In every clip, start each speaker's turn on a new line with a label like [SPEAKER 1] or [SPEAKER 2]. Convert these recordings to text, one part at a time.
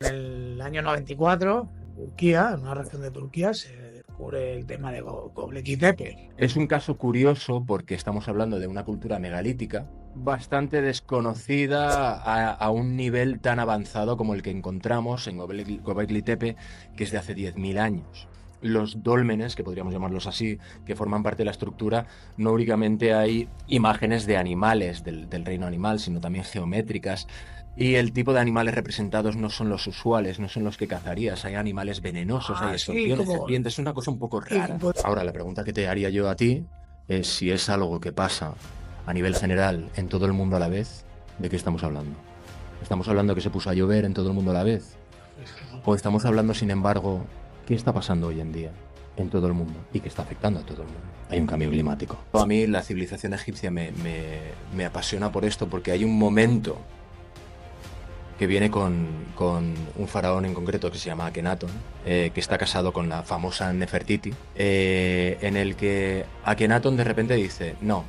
[SPEAKER 1] En el año 94, Turquía, en una región de Turquía, se
[SPEAKER 2] descubre el tema de Göbekli Tepe. Es un caso curioso porque estamos hablando de una cultura megalítica bastante desconocida a, un nivel tan avanzado como el que encontramos en Göbekli, Tepe, que es de hace 10.000 años los dólmenes, que podríamos llamarlos así, que forman parte de la estructura, no únicamente hay imágenes de animales, del reino animal, sino también geométricas, y el tipo de animales representados no son los usuales, no son los que cazarías. Hay animales venenosos, hay ah, escorpiones, es una cosa un poco rara. Ahora, la pregunta que te haría yo a ti es si es algo que pasa a nivel general en todo el mundo a la vez, ¿de qué estamos hablando? ¿Estamos hablando que se puso a llover en todo el mundo a la vez? ¿O estamos hablando, sin embargo, qué está pasando hoy en día? en todo el mundo y que está afectando a todo el mundo. Hay un cambio climático. A mí la civilización egipcia me, apasiona por esto porque hay un momento que viene con, un faraón en concreto que se llama Akenatón eh, que está casado con la famosa Nefertiti, eh, en el que Akenatón de repente dice, no,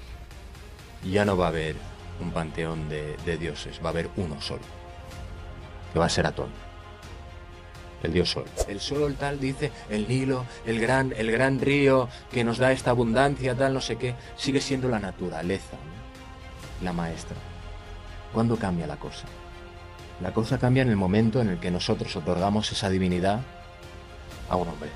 [SPEAKER 2] ya no va a haber un panteón de, dioses, va a haber uno solo, que va a ser Atón. El dios sol. El sol tal dice, el Nilo, el gran, el gran río que nos da esta abundancia, tal, no sé qué, sigue siendo la naturaleza, la maestra. ¿Cuándo cambia la cosa? La cosa cambia en el momento en el que nosotros otorgamos esa divinidad a un hombre.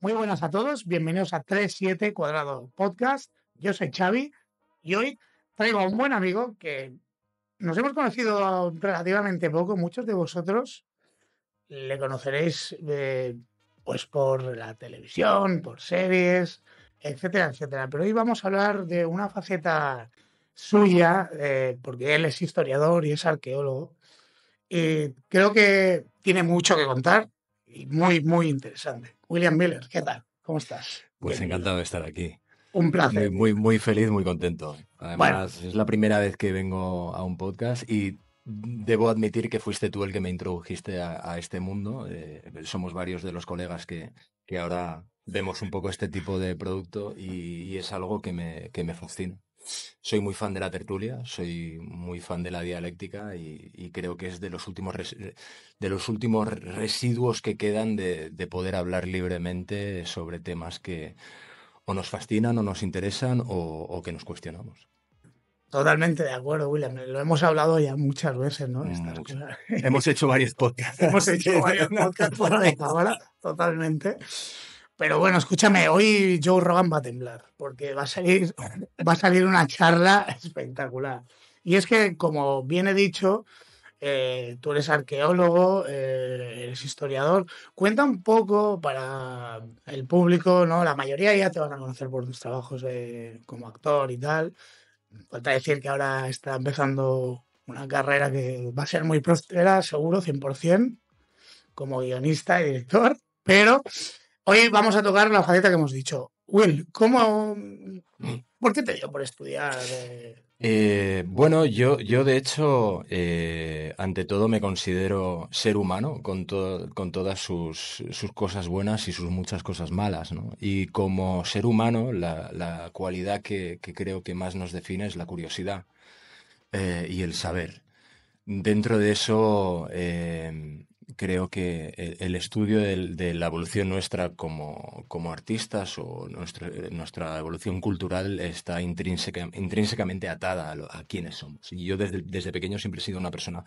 [SPEAKER 1] Muy buenas a todos, bienvenidos a 37 Cuadrado Podcast. Yo soy Xavi y hoy traigo a un buen amigo que nos hemos conocido relativamente poco, muchos de vosotros le conoceréis eh, pues por la televisión, por series, etcétera, etcétera. Pero hoy vamos a hablar de una faceta suya, eh, porque él es historiador y es arqueólogo. Y creo que tiene mucho que contar y muy, muy interesante. William Miller, ¿qué tal? ¿Cómo estás?
[SPEAKER 2] Pues encantado de estar aquí. Un placer. Muy, muy, feliz, muy contento. Además, es la primera vez que vengo a un podcast y debo admitir que fuiste tú el que me introdujiste a, este mundo. Eh, somos varios de los colegas que, ahora vemos un poco este tipo de producto y, es algo que me, me, fascina. Soy muy fan de la tertulia, soy muy fan de la dialéctica y, creo que es de los últimos, de los últimos residuos que quedan de, de poder hablar libremente sobre temas que, o nos fascinan o nos interesan o, que nos cuestionamos.
[SPEAKER 1] Totalmente de acuerdo, William. Lo hemos hablado ya muchas veces, ¿no? Mm,
[SPEAKER 2] hemos hecho varios podcasts. hemos hecho varios podcasts fuera de cámara,
[SPEAKER 1] totalmente. Pero bueno, escúchame, hoy Joe Rogan va a temblar, porque va a salir, va a salir una charla espectacular. Y es que, como bien he dicho, eh, tú eres arqueólogo, eh, eres historiador. Cuenta un poco para el público, ¿no? La mayoría ya te van a conocer por tus trabajos eh, como actor y tal. Falta decir que ahora está empezando una carrera que va a ser muy próspera, seguro, 100%, como guionista y director. Pero hoy vamos a tocar la faceta que hemos dicho. Will, ¿cómo... Mm. ¿Por qué te dio por estudiar?
[SPEAKER 2] Eh, bueno, yo, yo de hecho, eh, ante todo me considero ser humano con, con todas sus, sus, cosas buenas y sus muchas cosas malas. ¿no? Y como ser humano, la, la cualidad que, que, creo que más nos define es la curiosidad eh, y el saber. Dentro de eso, eh, creo que el, estudio de la evolución nuestra como, artistas o nuestra evolución cultural está intrínsecamente atada a, quienes somos. Y yo desde, pequeño siempre he sido una persona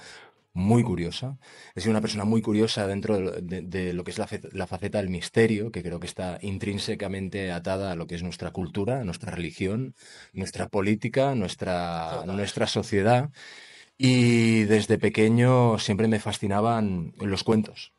[SPEAKER 2] muy curiosa. He sido una persona muy curiosa dentro de, lo que es la, faceta del misterio, que creo que está intrínsecamente atada a lo que es nuestra cultura, nuestra religión, nuestra política, nuestra, nuestra sociedad. Y desde pequeño siempre me fascinaban los cuentos.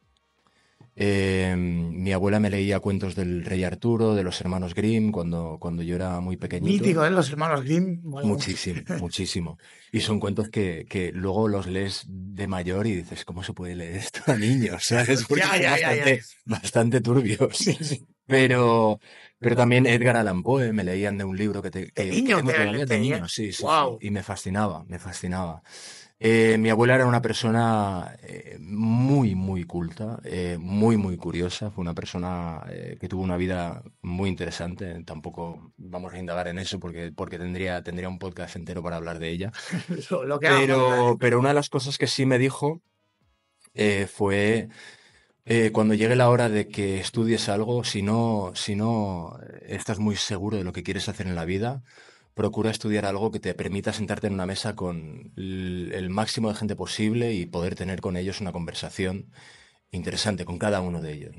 [SPEAKER 2] Eh, mi abuela me leía cuentos del rey Arturo, de los hermanos Grimm, cuando, cuando yo era muy pequeñito. Mítico, ¿eh? Los
[SPEAKER 1] hermanos Grimm. Muchísimo,
[SPEAKER 2] muchísimo. Y son cuentos que, luego los lees de mayor y dices, ¿cómo se puede leer esto a niños? bastante, bastante turbios. Pero, pero también Edgar Allan Poe me leían de un libro que, te, que y me fascinaba, me fascinaba. Eh, mi abuela era una persona eh, muy, muy culta, eh, muy, muy curiosa. Fue una persona que tuvo una vida muy interesante. Tampoco vamos a indagar en eso porque, porque tendría, tendría un podcast entero para hablar de ella. pero, pero una de las cosas que sí me dijo fue eh, cuando llegue la hora de que estudies algo, si no, eh, estás muy seguro de lo que quieres hacer en la vida, procura estudiar algo que te permita sentarte en una mesa con el máximo de gente posible y poder tener con ellos una conversación interesante con cada uno de ellos.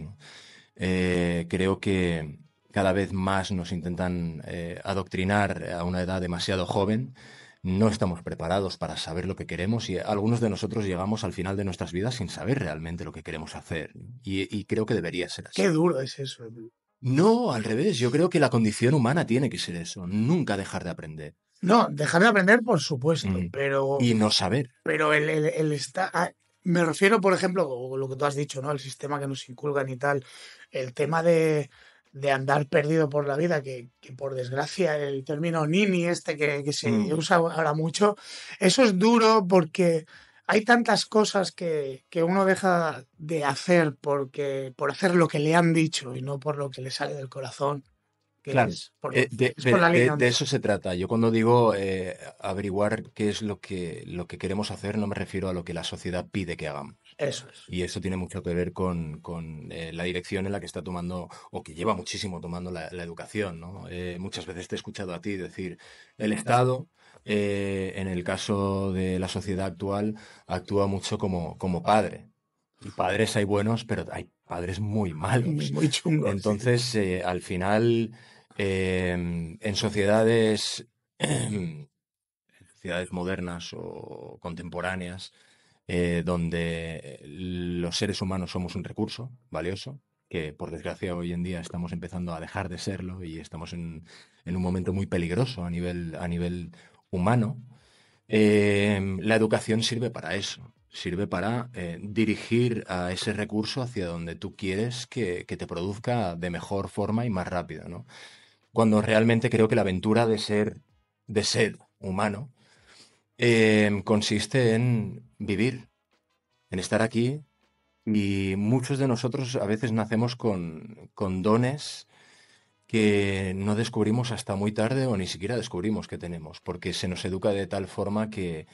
[SPEAKER 2] Eh, creo que cada vez más nos intentan adoctrinar a una edad demasiado joven no estamos preparados para saber lo que queremos y algunos de nosotros llegamos al final de nuestras vidas sin saber realmente lo que queremos hacer. Y, creo que debería ser así.
[SPEAKER 1] Qué duro es eso. Eh.
[SPEAKER 2] No, al revés. Yo creo que la condición humana tiene que ser eso. Nunca dejar de aprender. No, dejar de aprender, por supuesto, mm.
[SPEAKER 1] pero... Y no saber. Pero el, está... Ah, me refiero, por ejemplo, a lo que tú has dicho, ¿no? El sistema que nos inculcan y tal. El tema de de andar perdido por la vida, que, que por desgracia el término nini, este que, que se mm. usa ahora mucho, eso es duro porque hay tantas cosas que, que, uno deja de hacer porque, por hacer lo que le han dicho y no por lo que le sale del corazón. claro, es eh, de, eso
[SPEAKER 2] se trata. Yo cuando digo eh, averiguar qué es lo que, lo que queremos hacer, no me refiero a lo que la sociedad pide que hagan eso es. Y eso tiene mucho que ver con, eh, la dirección en la que está tomando, o que lleva muchísimo tomando la, educación. ¿no? Eh, muchas veces te he escuchado a ti decir, el Estado, eh, en el caso de la sociedad actual, actúa mucho como, padre. Y padres hay buenos, pero hay padres muy malos. Muy chungos. Entonces, al final, em, en sociedades... en sociedades modernas o contemporáneas, eh, donde los seres humanos somos un recurso valioso, que por desgracia hoy en día estamos empezando a dejar de serlo y estamos en, un momento muy peligroso a nivel, a nivel humano, eh, la educación sirve para eso, sirve para eh, dirigir a ese recurso hacia donde tú quieres que, te produzca de mejor forma y más rápido, Cuando realmente creo que la aventura de ser, de ser humano consiste en vivir, en estar aquí mm. y muchos de nosotros a veces nacemos con, dones que no descubrimos hasta muy tarde o ni siquiera descubrimos que tenemos, porque se nos educa de tal forma que,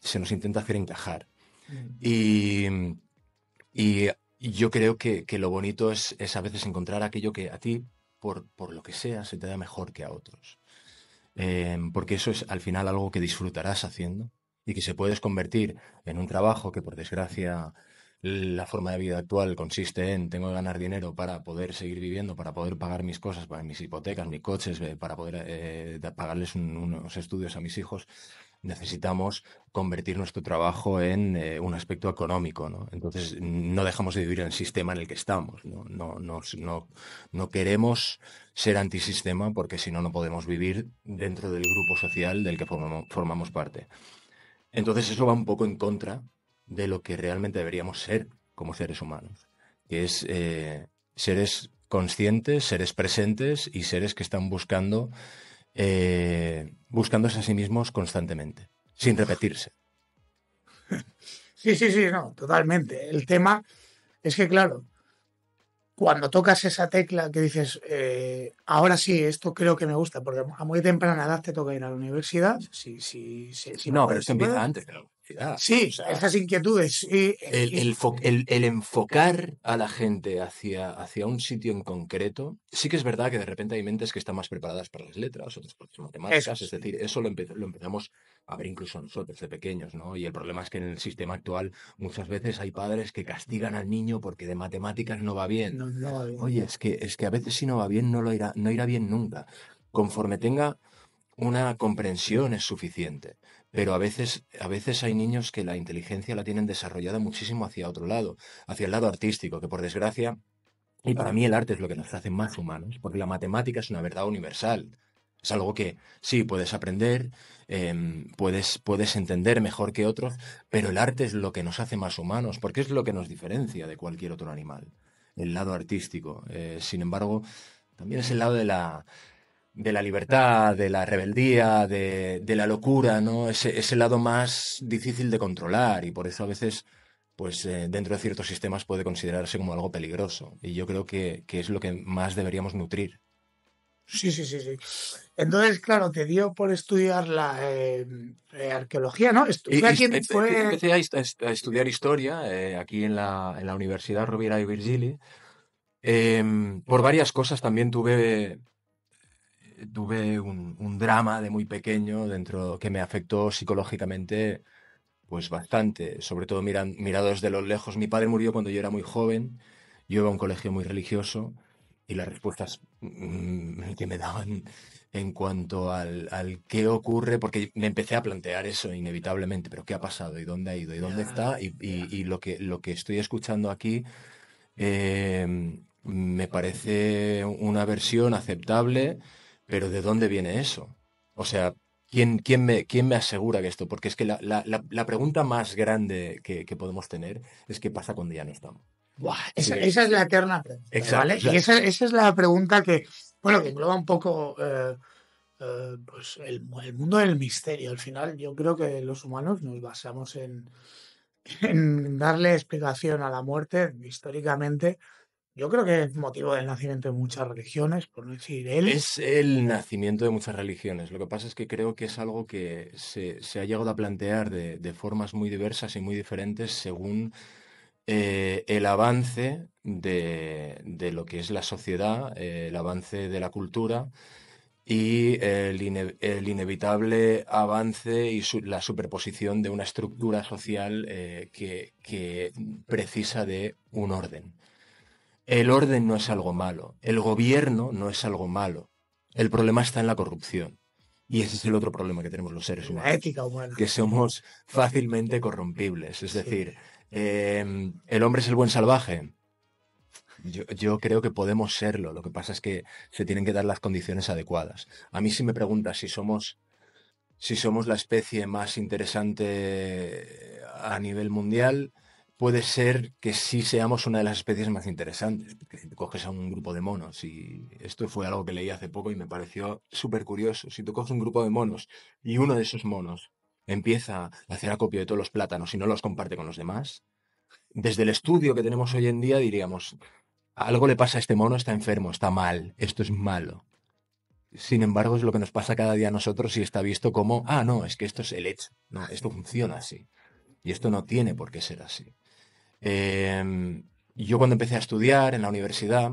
[SPEAKER 2] se nos intenta hacer encajar. Mm. Y, y yo creo que, lo bonito es, a veces encontrar aquello que a ti, por lo que sea, se te da mejor que a otros. Em, porque eso es al final algo que disfrutarás haciendo y que se puedes convertir en un trabajo que por desgracia la forma de vida actual consiste en tengo que ganar dinero para poder seguir viviendo, para poder pagar mis cosas, para mis hipotecas, mis coches, eh, para poder eh, pagarles unos estudios a mis hijos necesitamos convertir nuestro trabajo en eh, un aspecto económico. Entonces, no dejamos de vivir en el sistema en el que estamos. No, queremos ser antisistema porque si no, no podemos vivir dentro del grupo social del que formamos, parte. Entonces, eso va un poco en contra de lo que realmente deberíamos ser como seres humanos, que es eh, seres conscientes, seres presentes y seres que están buscando eh, buscándose a sí mismos constantemente, sin repetirse.
[SPEAKER 1] Sí, sí, sí, no, totalmente. El tema es que, claro, cuando tocas esa tecla que dices, eh, ahora sí, esto creo que me gusta, porque a muy temprana edad te toca ir a la universidad. Sí, sí, sí.
[SPEAKER 2] sí, no, pero esto empieza antes. Claro sí, esas inquietudes. Eh, el, enfocar a la gente hacia, hacia un sitio en concreto, sí que es verdad que de repente hay mentes que están más preparadas para las letras, otras para las matemáticas, es decir, eso lo, empezamos a ver incluso nosotros de pequeños, ¿no? Y el problema es que en el sistema actual muchas veces hay padres que castigan al niño porque de matemáticas no va bien. Oye, es que, es que a veces si no va bien no, lo irá, no irá bien nunca. Conforme tenga una comprensión es suficiente. Pero a veces, a veces hay niños que la inteligencia la tienen desarrollada muchísimo hacia otro lado, hacia el lado artístico, que por desgracia, y para mí el arte es lo que nos hace más humanos, porque la matemática es una verdad universal. Es algo que sí, puedes aprender, em, puedes, puedes entender mejor que otros, pero el arte es lo que nos hace más humanos, porque es lo que nos diferencia de cualquier otro animal, el lado artístico. Eh, sin embargo, también es el lado de la, de la libertad, de la rebeldía, de, la locura, ¿no? Ese, el lado más difícil de controlar y por eso a veces, pues eh, dentro de ciertos sistemas puede considerarse como algo peligroso. Y yo creo que, es lo que más deberíamos nutrir. Sí, sí,
[SPEAKER 1] sí, sí. Entonces, claro, te dio por estudiar la eh, eh, arqueología, ¿no?
[SPEAKER 2] Empecé a, estudiar historia aquí en la, en la Universidad Rovira y Virgili. Em, por varias cosas también tuve tuve un, drama de muy pequeño dentro que me afectó psicológicamente pues bastante, sobre todo miran, mirado desde los lejos. Mi padre murió cuando yo era muy joven, yo iba a un colegio muy religioso y las respuestas mm, que me daban en cuanto al, al, qué ocurre, porque me empecé a plantear eso inevitablemente, pero qué ha pasado y dónde ha ido y dónde está y, y, lo, que, lo que estoy escuchando aquí. Eh, me parece una versión aceptable pero ¿de dónde viene eso? O sea, ¿quién, quién, me, quién me asegura que esto? Porque es que la, pregunta más grande que, podemos tener es qué pasa cuando ya no estamos.
[SPEAKER 1] esa, es la eterna pregunta. Y esa, es la pregunta que, bueno, que engloba un poco eh, eh, pues el, mundo del misterio. Al final, yo creo que los humanos nos basamos en, en darle explicación a la muerte históricamente yo creo que es motivo del nacimiento de muchas religiones, por no decir él. Es
[SPEAKER 2] el nacimiento de muchas religiones. Lo que pasa es que creo que es algo que se, ha llegado a plantear de, formas muy diversas y muy diferentes según eh, el avance de, lo que es la sociedad, eh, el avance de la cultura y el, inevitable avance y la superposición de una estructura social eh, que precisa de un orden. El orden no es algo malo, el gobierno no es algo malo. El problema está en la corrupción. Y ese es el otro problema que tenemos los seres humanos. Que somos fácilmente corrompibles. Es decir, em, el hombre es el buen salvaje. Yo, creo que podemos serlo. Lo que pasa es que se tienen que dar las condiciones adecuadas. A mí si me preguntas si somos, si somos la especie más interesante a nivel mundial, puede ser que sí seamos una de las especies más interesantes. coges a un grupo de monos y esto fue algo que leí hace poco y me pareció súper curioso. Si tú coges un grupo de monos y uno de esos monos empieza a hacer acopio de todos los plátanos y no los comparte con los demás, desde el estudio que tenemos hoy en día diríamos, algo le pasa a este mono, está enfermo, está mal, esto es malo. Sin embargo, es lo que nos pasa cada día a nosotros y está visto como, ah, no, es que esto es el hecho, no, esto funciona así. Y esto no tiene por qué ser así. Em, yo cuando empecé a estudiar en la universidad,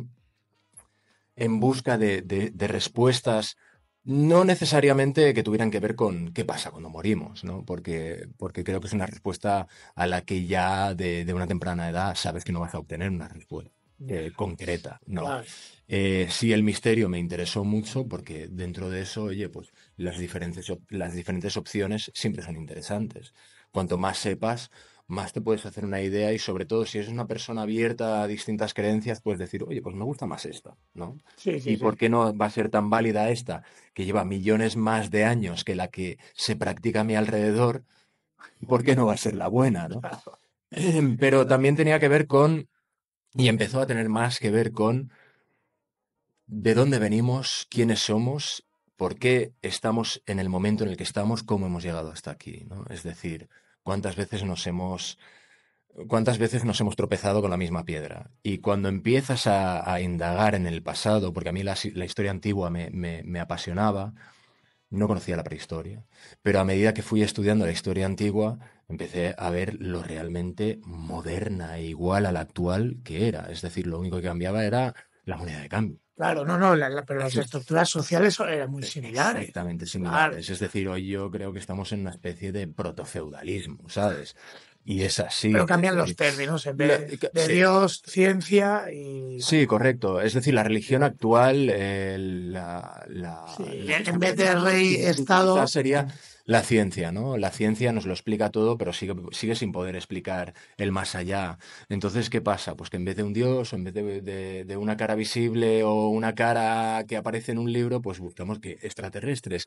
[SPEAKER 2] en busca de, respuestas, no necesariamente que tuvieran que ver con qué pasa cuando morimos, ¿no? porque, porque creo que es una respuesta a la que ya de, una temprana edad sabes que no vas a obtener una respuesta. Eh, concreta, no. Eh, sí, el misterio me interesó mucho porque dentro de eso, oye, pues las diferentes, las diferentes opciones siempre son interesantes. Cuanto más sepas, más te puedes hacer una idea y sobre todo si eres una persona abierta a distintas creencias, puedes decir, oye, pues me gusta más esta, ¿no? ¿Y por qué no va a ser tan válida esta que lleva millones más de años que la que se practica a mi alrededor? ¿Por qué no va a ser la buena, no? Em, pero también tenía que ver con, y empezó a tener más que ver con de dónde venimos, quiénes somos, por qué estamos en el momento en el que estamos, cómo hemos llegado hasta aquí, ¿no? Es decir, cuántas veces nos hemos cuántas veces nos hemos tropezado con la misma piedra. Y cuando empiezas a, indagar en el pasado, porque a mí la, historia antigua me, me, me, apasionaba, no conocía la prehistoria, pero a medida que fui estudiando la historia antigua, empecé a ver lo realmente moderna e igual a la actual que era. Es decir, lo único que cambiaba era la moneda de cambio. Claro, no, no,
[SPEAKER 1] pero las estructuras sociales
[SPEAKER 2] eran muy eh, similares. Exactamente similares. Es decir, hoy yo creo que estamos en una especie de protofeudalismo, ¿sabes? Y es así. Pero cambian los términos en vez de, Dios,
[SPEAKER 1] ciencia
[SPEAKER 2] y. Sí, correcto. Es decir, la religión actual, eh, la, En vez de rey, Estado. Sería la ciencia, ¿no? La ciencia nos lo explica todo, pero sigue, sin poder explicar el más allá. Entonces, ¿qué pasa? Pues que en vez de un dios en vez de, una cara visible o una cara que aparece en un libro, pues buscamos que extraterrestres.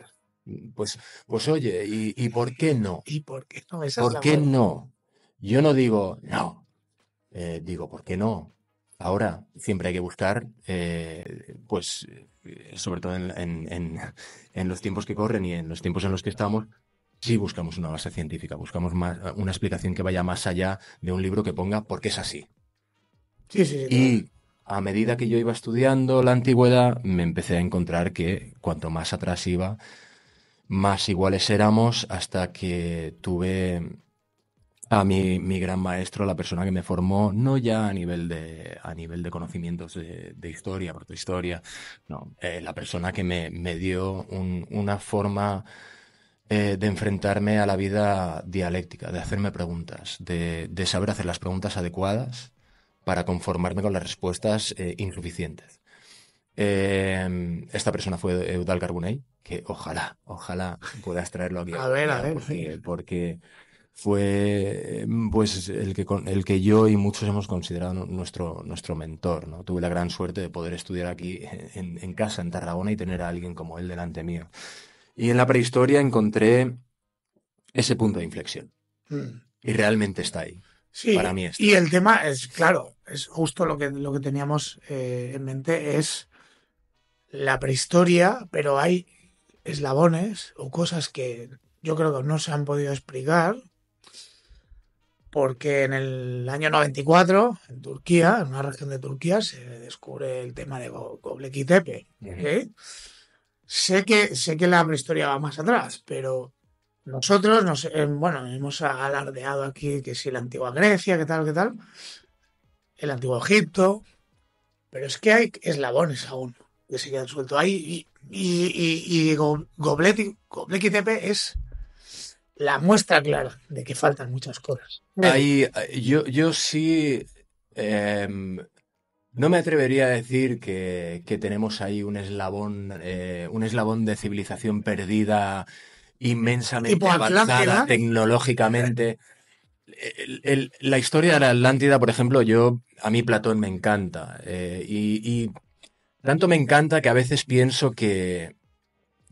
[SPEAKER 2] Pues, pues oye, ¿y, por qué no? ¿Y por qué
[SPEAKER 1] no? ¿Por qué
[SPEAKER 2] no? Yo no digo, no. Eh, digo, ¿por qué no? Ahora siempre hay que buscar, eh, pues eh, sobre todo en, los tiempos que corren y en los tiempos en los que estamos, sí buscamos una base científica, buscamos más, una explicación que vaya más allá de un libro que ponga porque es así. Y a medida que yo iba estudiando la antigüedad, me empecé a encontrar que cuanto más atrás iba, más iguales éramos hasta que tuve a mi, gran maestro, la persona que me formó, no ya a nivel de, a nivel de conocimientos de, historia, no, eh, la persona que me, dio una forma eh, de enfrentarme a la vida dialéctica, de hacerme preguntas, de, saber hacer las preguntas adecuadas para conformarme con las respuestas eh, insuficientes. Em, esta persona fue Eudal Carbonell, que ojalá, ojalá puedas traerlo aquí. A, ver, a ver. porque fue mm, pues el que, el que yo y muchos hemos considerado nuestro, nuestro mentor. ¿no? Tuve la gran suerte de poder estudiar aquí en, casa, en Tarragona, y tener a alguien como él delante mío. Y en la prehistoria encontré ese punto de inflexión. Mm. Y realmente está ahí. para mí está. Y
[SPEAKER 1] el tema es, claro, es justo lo que, lo que teníamos eh, en mente, es la prehistoria, pero hay eslabones o cosas que yo creo que no se han podido explicar porque en el año 94, en Turquía, en una región de Turquía, se descubre el tema de Göbekli Tepe. ¿eh? Sé, que, sé que la prehistoria va más atrás, pero nosotros nos, eh, bueno, hemos alardeado aquí que si la antigua Grecia, que tal, que tal, el antiguo Egipto, pero es que hay eslabones aún que se quedan sueltos ahí y, y, y, Tepe es la muestra clara de que faltan muchas cosas.
[SPEAKER 2] Ahí, eh, yo, sí em, no me atrevería a decir que, tenemos ahí un eslabón, eh, un eslabón de civilización perdida inmensamente avanzada tecnológicamente. la historia de la Atlántida, por ejemplo, yo a mí Platón me encanta eh, y, tanto me encanta que a veces pienso que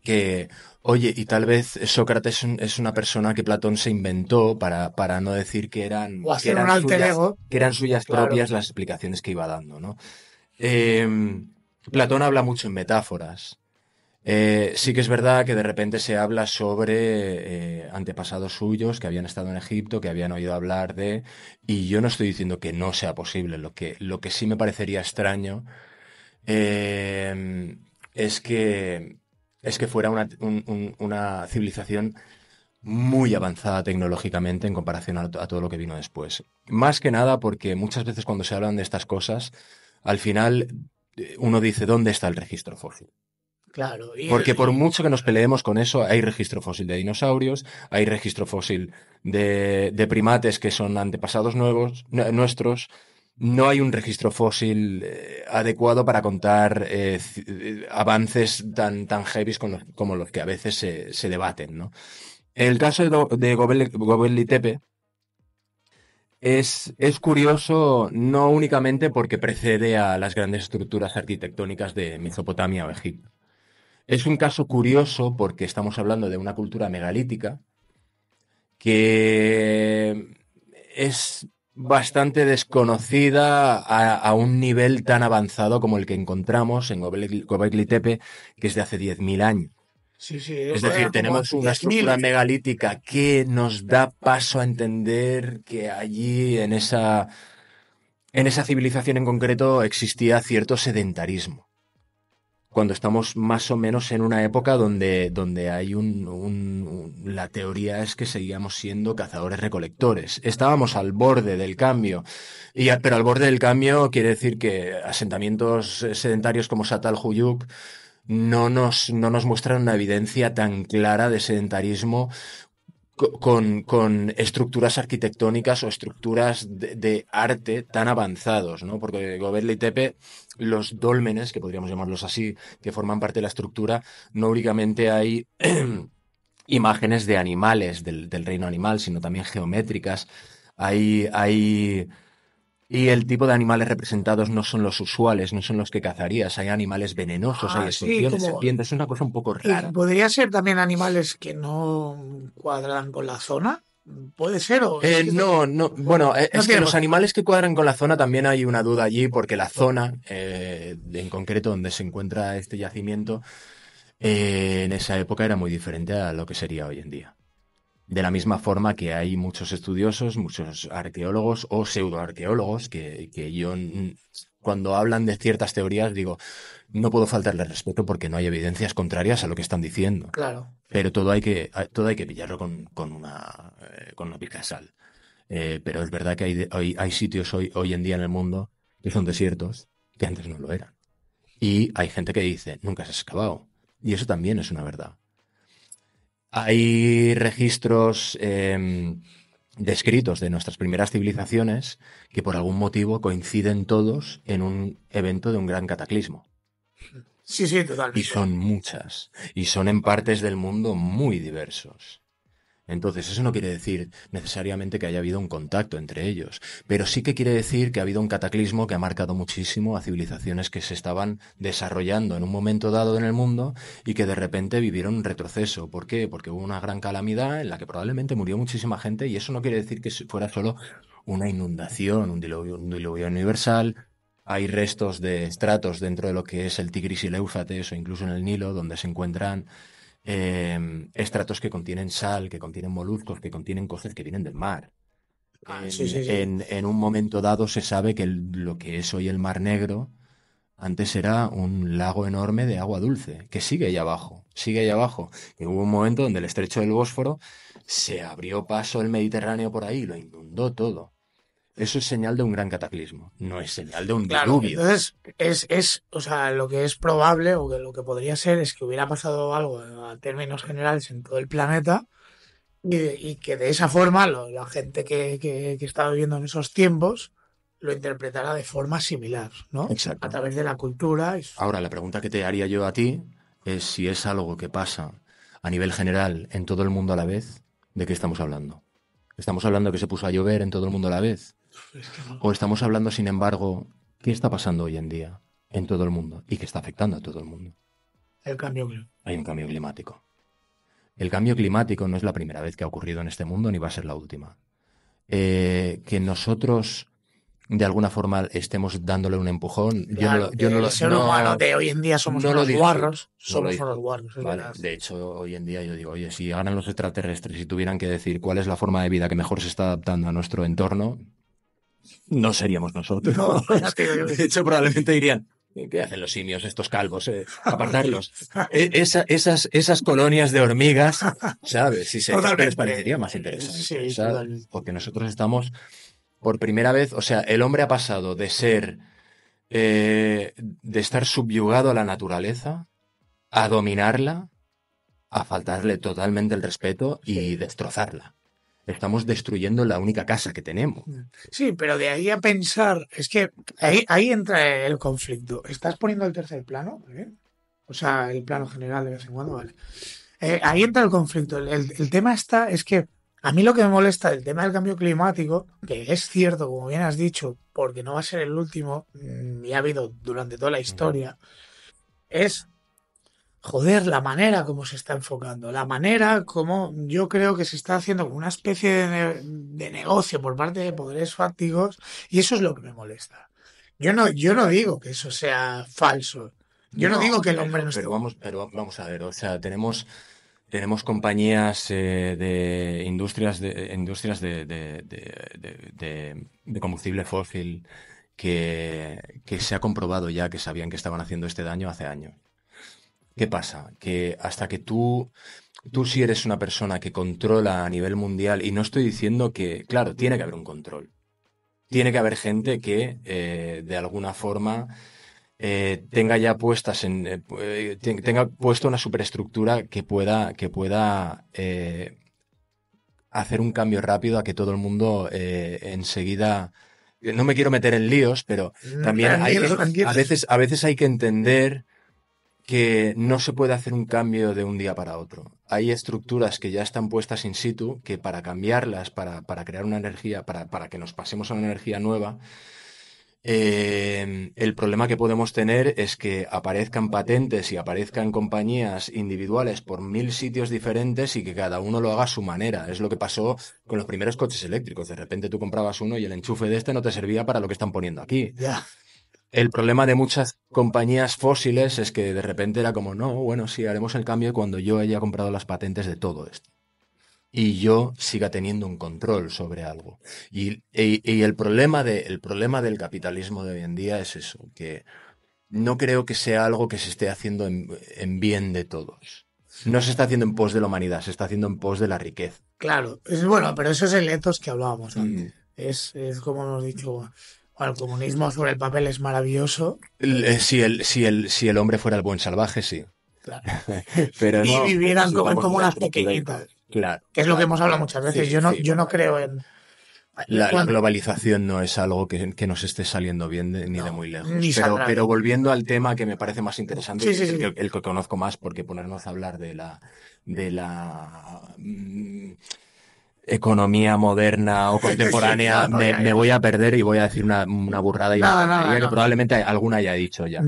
[SPEAKER 2] que Oye, y tal vez Sócrates es una persona que Platón se inventó para, para no decir que eran, que suyas, que eran suyas, propias las explicaciones que iba dando, ¿no? Em, Platón habla mucho en metáforas. Eh, sí que es verdad que de repente se habla sobre eh, antepasados suyos que habían estado en Egipto, que habían oído hablar de... Y yo no estoy diciendo que no sea posible, lo que, lo que sí me parecería extraño em, es que es que fuera una, civilización muy avanzada tecnológicamente en comparación a, todo lo que vino después. Más que nada porque muchas veces cuando se hablan de estas cosas, al final eh, uno dice, ¿dónde está el registro fósil?
[SPEAKER 1] Claro. porque por
[SPEAKER 2] mucho que nos peleemos con eso, hay registro fósil de dinosaurios, hay registro fósil de, de primates que son antepasados nuevos, nuestros, no hay un registro fósil eh, adecuado para contar eh, eh, avances tan, tan como los que a veces se, debaten. El caso de Gobel, Tepe es, es, curioso no únicamente porque precede a las grandes estructuras arquitectónicas de Mesopotamia o Egipto. Es un caso curioso porque estamos hablando de una cultura megalítica que es bastante desconocida a, un nivel tan avanzado como el que encontramos en Gobekli Tepe, que es de hace 10.000 años.
[SPEAKER 1] Sí, sí, es decir, tenemos una estructura
[SPEAKER 2] megalítica que nos da paso a entender que allí en esa, en esa civilización en concreto existía cierto sedentarismo cuando estamos más o menos en una época donde, donde hay un, un, La teoría es que seguíamos siendo cazadores-recolectores. Estábamos al borde del cambio, y, pero al borde del cambio quiere decir que asentamientos sedentarios como Satal Huyuk no nos, no nos muestran una evidencia tan clara de sedentarismo con, con, estructuras arquitectónicas o estructuras de, arte tan avanzados, ¿no? Porque y Tepe los dólmenes, que podríamos llamarlos así, que forman parte de la estructura, no únicamente hay imágenes de animales, del, reino animal, sino también geométricas. Hay, hay, y el tipo de animales representados no son los usuales, no son los que cazarías. Hay animales venenosos, hay ah, serpientes, es una cosa un poco rara.
[SPEAKER 1] ¿Podría ser también animales que no cuadran con la zona?
[SPEAKER 2] puede ser o eh, no no bueno eh, es, que los animales que cuadran con la zona también hay una duda allí porque la zona eh, en concreto donde se encuentra este yacimiento en esa época era muy diferente a lo que sería hoy en día de la misma forma que hay muchos estudiosos muchos arqueólogos o pseudoarqueólogos que que yo cuando hablan de ciertas teorías digo no puedo faltarle respeto porque no hay evidencias contrarias a lo que están diciendo. Claro. Pero todo hay que, todo hay que pillarlo con, una, con una eh, de sal. Eh, pero es verdad que hay, hay, sitios hoy, hoy en día en el mundo que son desiertos que antes no lo eran. Y hay gente que dice, nunca se ha excavado. Y eso también es una verdad. Hay registros em, descritos de nuestras primeras civilizaciones que por algún motivo coinciden todos en un evento de un gran cataclismo. Sí, sí, Y son muchas. Y son en partes del mundo muy diversos. Entonces, eso no quiere decir necesariamente que haya habido un contacto entre ellos, pero sí que quiere decir que ha habido un cataclismo que ha marcado muchísimo a civilizaciones que se estaban desarrollando en un momento dado en el mundo y que de repente vivieron un retroceso. ¿Por qué? Porque hubo una gran calamidad en la que probablemente murió muchísima gente y eso no quiere decir que fuera solo una inundación, un diluvio, un diluvio universal, hay restos de estratos dentro de lo que es el Tigris y el Éufrates o incluso en el Nilo, donde se encuentran em, estratos que contienen sal, que contienen moluscos, que contienen cosas que vienen del mar.
[SPEAKER 1] Ah, en,
[SPEAKER 2] un momento dado se sabe que lo que es hoy el Mar Negro antes era un lago enorme de agua dulce, que sigue allá abajo, sigue allá abajo. Y hubo un momento donde el estrecho del Bósforo se abrió paso el Mediterráneo por ahí, lo inundó todo. Eso es señal de un gran cataclismo, no es señal de un diluvio.
[SPEAKER 1] Entonces, es, es, o sea, lo que es probable o que lo que podría ser es que hubiera pasado algo a términos generales en todo el planeta y, que de esa forma la gente que, que, viviendo en esos tiempos lo interpretara de forma similar, ¿no? A través de la cultura.
[SPEAKER 2] Ahora, la pregunta que te haría yo a ti es si es algo que pasa a nivel general en todo el mundo a la vez, ¿de qué estamos hablando? Estamos hablando que se puso a llover en todo el mundo a la vez. ¿O estamos hablando, sin embargo, qué está pasando hoy en día en todo el mundo y qué está afectando a todo el mundo? Hay un cambio climático. El cambio climático no es la primera vez que ha ocurrido en este mundo ni va a ser la última. Eh, que nosotros de alguna forma estemos dándole un empujón. yo no, lo, hoy en día somos los de hecho, hoy en día yo digo, oye, si ganan los extraterrestres y tuvieran que decir cuál es la forma de vida que mejor se está adaptando a nuestro entorno, no seríamos nosotros. de hecho, probablemente dirían, ¿Qué hacen los simios, estos calvos? Eh? Apartarlos. E, esas, colonias de hormigas, ¿sabes? Si se más interesante. Porque nosotros estamos, por primera vez, o sea, el hombre ha pasado de ser, eh, de estar subyugado a la naturaleza, a dominarla, a faltarle totalmente el respeto y destrozarla estamos destruyendo la única casa que tenemos. Mm.
[SPEAKER 1] Sí, pero de ahí a pensar, es que ahí, ahí entra el conflicto. ¿Estás poniendo el tercer plano? ¿Eh? O sea, el plano general de vez en cuando, vale. Eh, ahí entra el conflicto. El, tema está, es que a mí lo que me molesta del tema del cambio climático, que es cierto, como bien has dicho, porque no va a ser el último, ni mm, ha habido durante toda la historia, es joder, la manera como se está enfocando, la manera como yo creo que se está haciendo una especie de, negocio por parte de poderes fácticos y eso es lo que me molesta. Yo no, yo no digo que eso sea falso.
[SPEAKER 2] Yo no, digo que el hombre no pero, vamos, pero vamos a ver, o sea, tenemos tenemos compañías eh, de industrias de industrias de, combustible fósil que se ha comprobado ya que sabían que estaban haciendo este daño hace años. ¿Qué pasa? Que hasta que tú, tú sí eres una persona que controla a nivel mundial, y no estoy diciendo que, claro, tiene que haber un control. Tiene que haber gente que, eh, de alguna forma, eh, tenga ya puestas en, eh, tenga puesta una superestructura que pueda, que pueda hacer un cambio rápido a que todo el mundo enseguida no me quiero meter en líos, pero mm, también hay a veces a veces hay que entender que no se puede hacer un cambio de un día para otro. Hay estructuras que ya están puestas in situ, que para cambiarlas, para, para crear una energía, para, para, que nos pasemos a una energía nueva, eh, el problema que podemos tener es que aparezcan patentes y aparezcan compañías individuales por mil sitios diferentes y que cada uno lo haga a su manera. Es lo que pasó con los primeros coches eléctricos. De repente tú comprabas uno y el enchufe de este no te servía para lo que están poniendo aquí. ¡Ya! El problema de muchas compañías fósiles es que de repente era como, no, bueno, sí, haremos el cambio cuando yo haya comprado las patentes de todo esto. Y yo siga teniendo un control sobre algo. Y, el, problema problema del capitalismo de hoy en día es eso, que no creo que sea algo que se esté haciendo en, bien de todos. No se está haciendo en pos de la humanidad, se está haciendo en pos de la riqueza.
[SPEAKER 1] Claro, es, bueno, pero eso es el ethos que hablábamos mm. antes. Es, es como hemos dicho, bueno, el comunismo sobre el papel es
[SPEAKER 2] maravilloso. Eh, si, el, si, el, si el hombre fuera el buen salvaje, sí. Claro. y vivieran como, unas
[SPEAKER 1] pequeñitas.
[SPEAKER 2] Claro. Que es lo que hemos hablado muchas veces. yo, no, yo
[SPEAKER 1] no creo en. La,
[SPEAKER 2] globalización no es algo que, nos esté saliendo bien ni de muy lejos. Pero, volviendo al tema que me parece más interesante, sí, El, que conozco más, porque ponernos a hablar de la de la mm, economía moderna o contemporánea, me, voy a perder y voy a decir una, burrada y probablemente alguna haya dicho ya.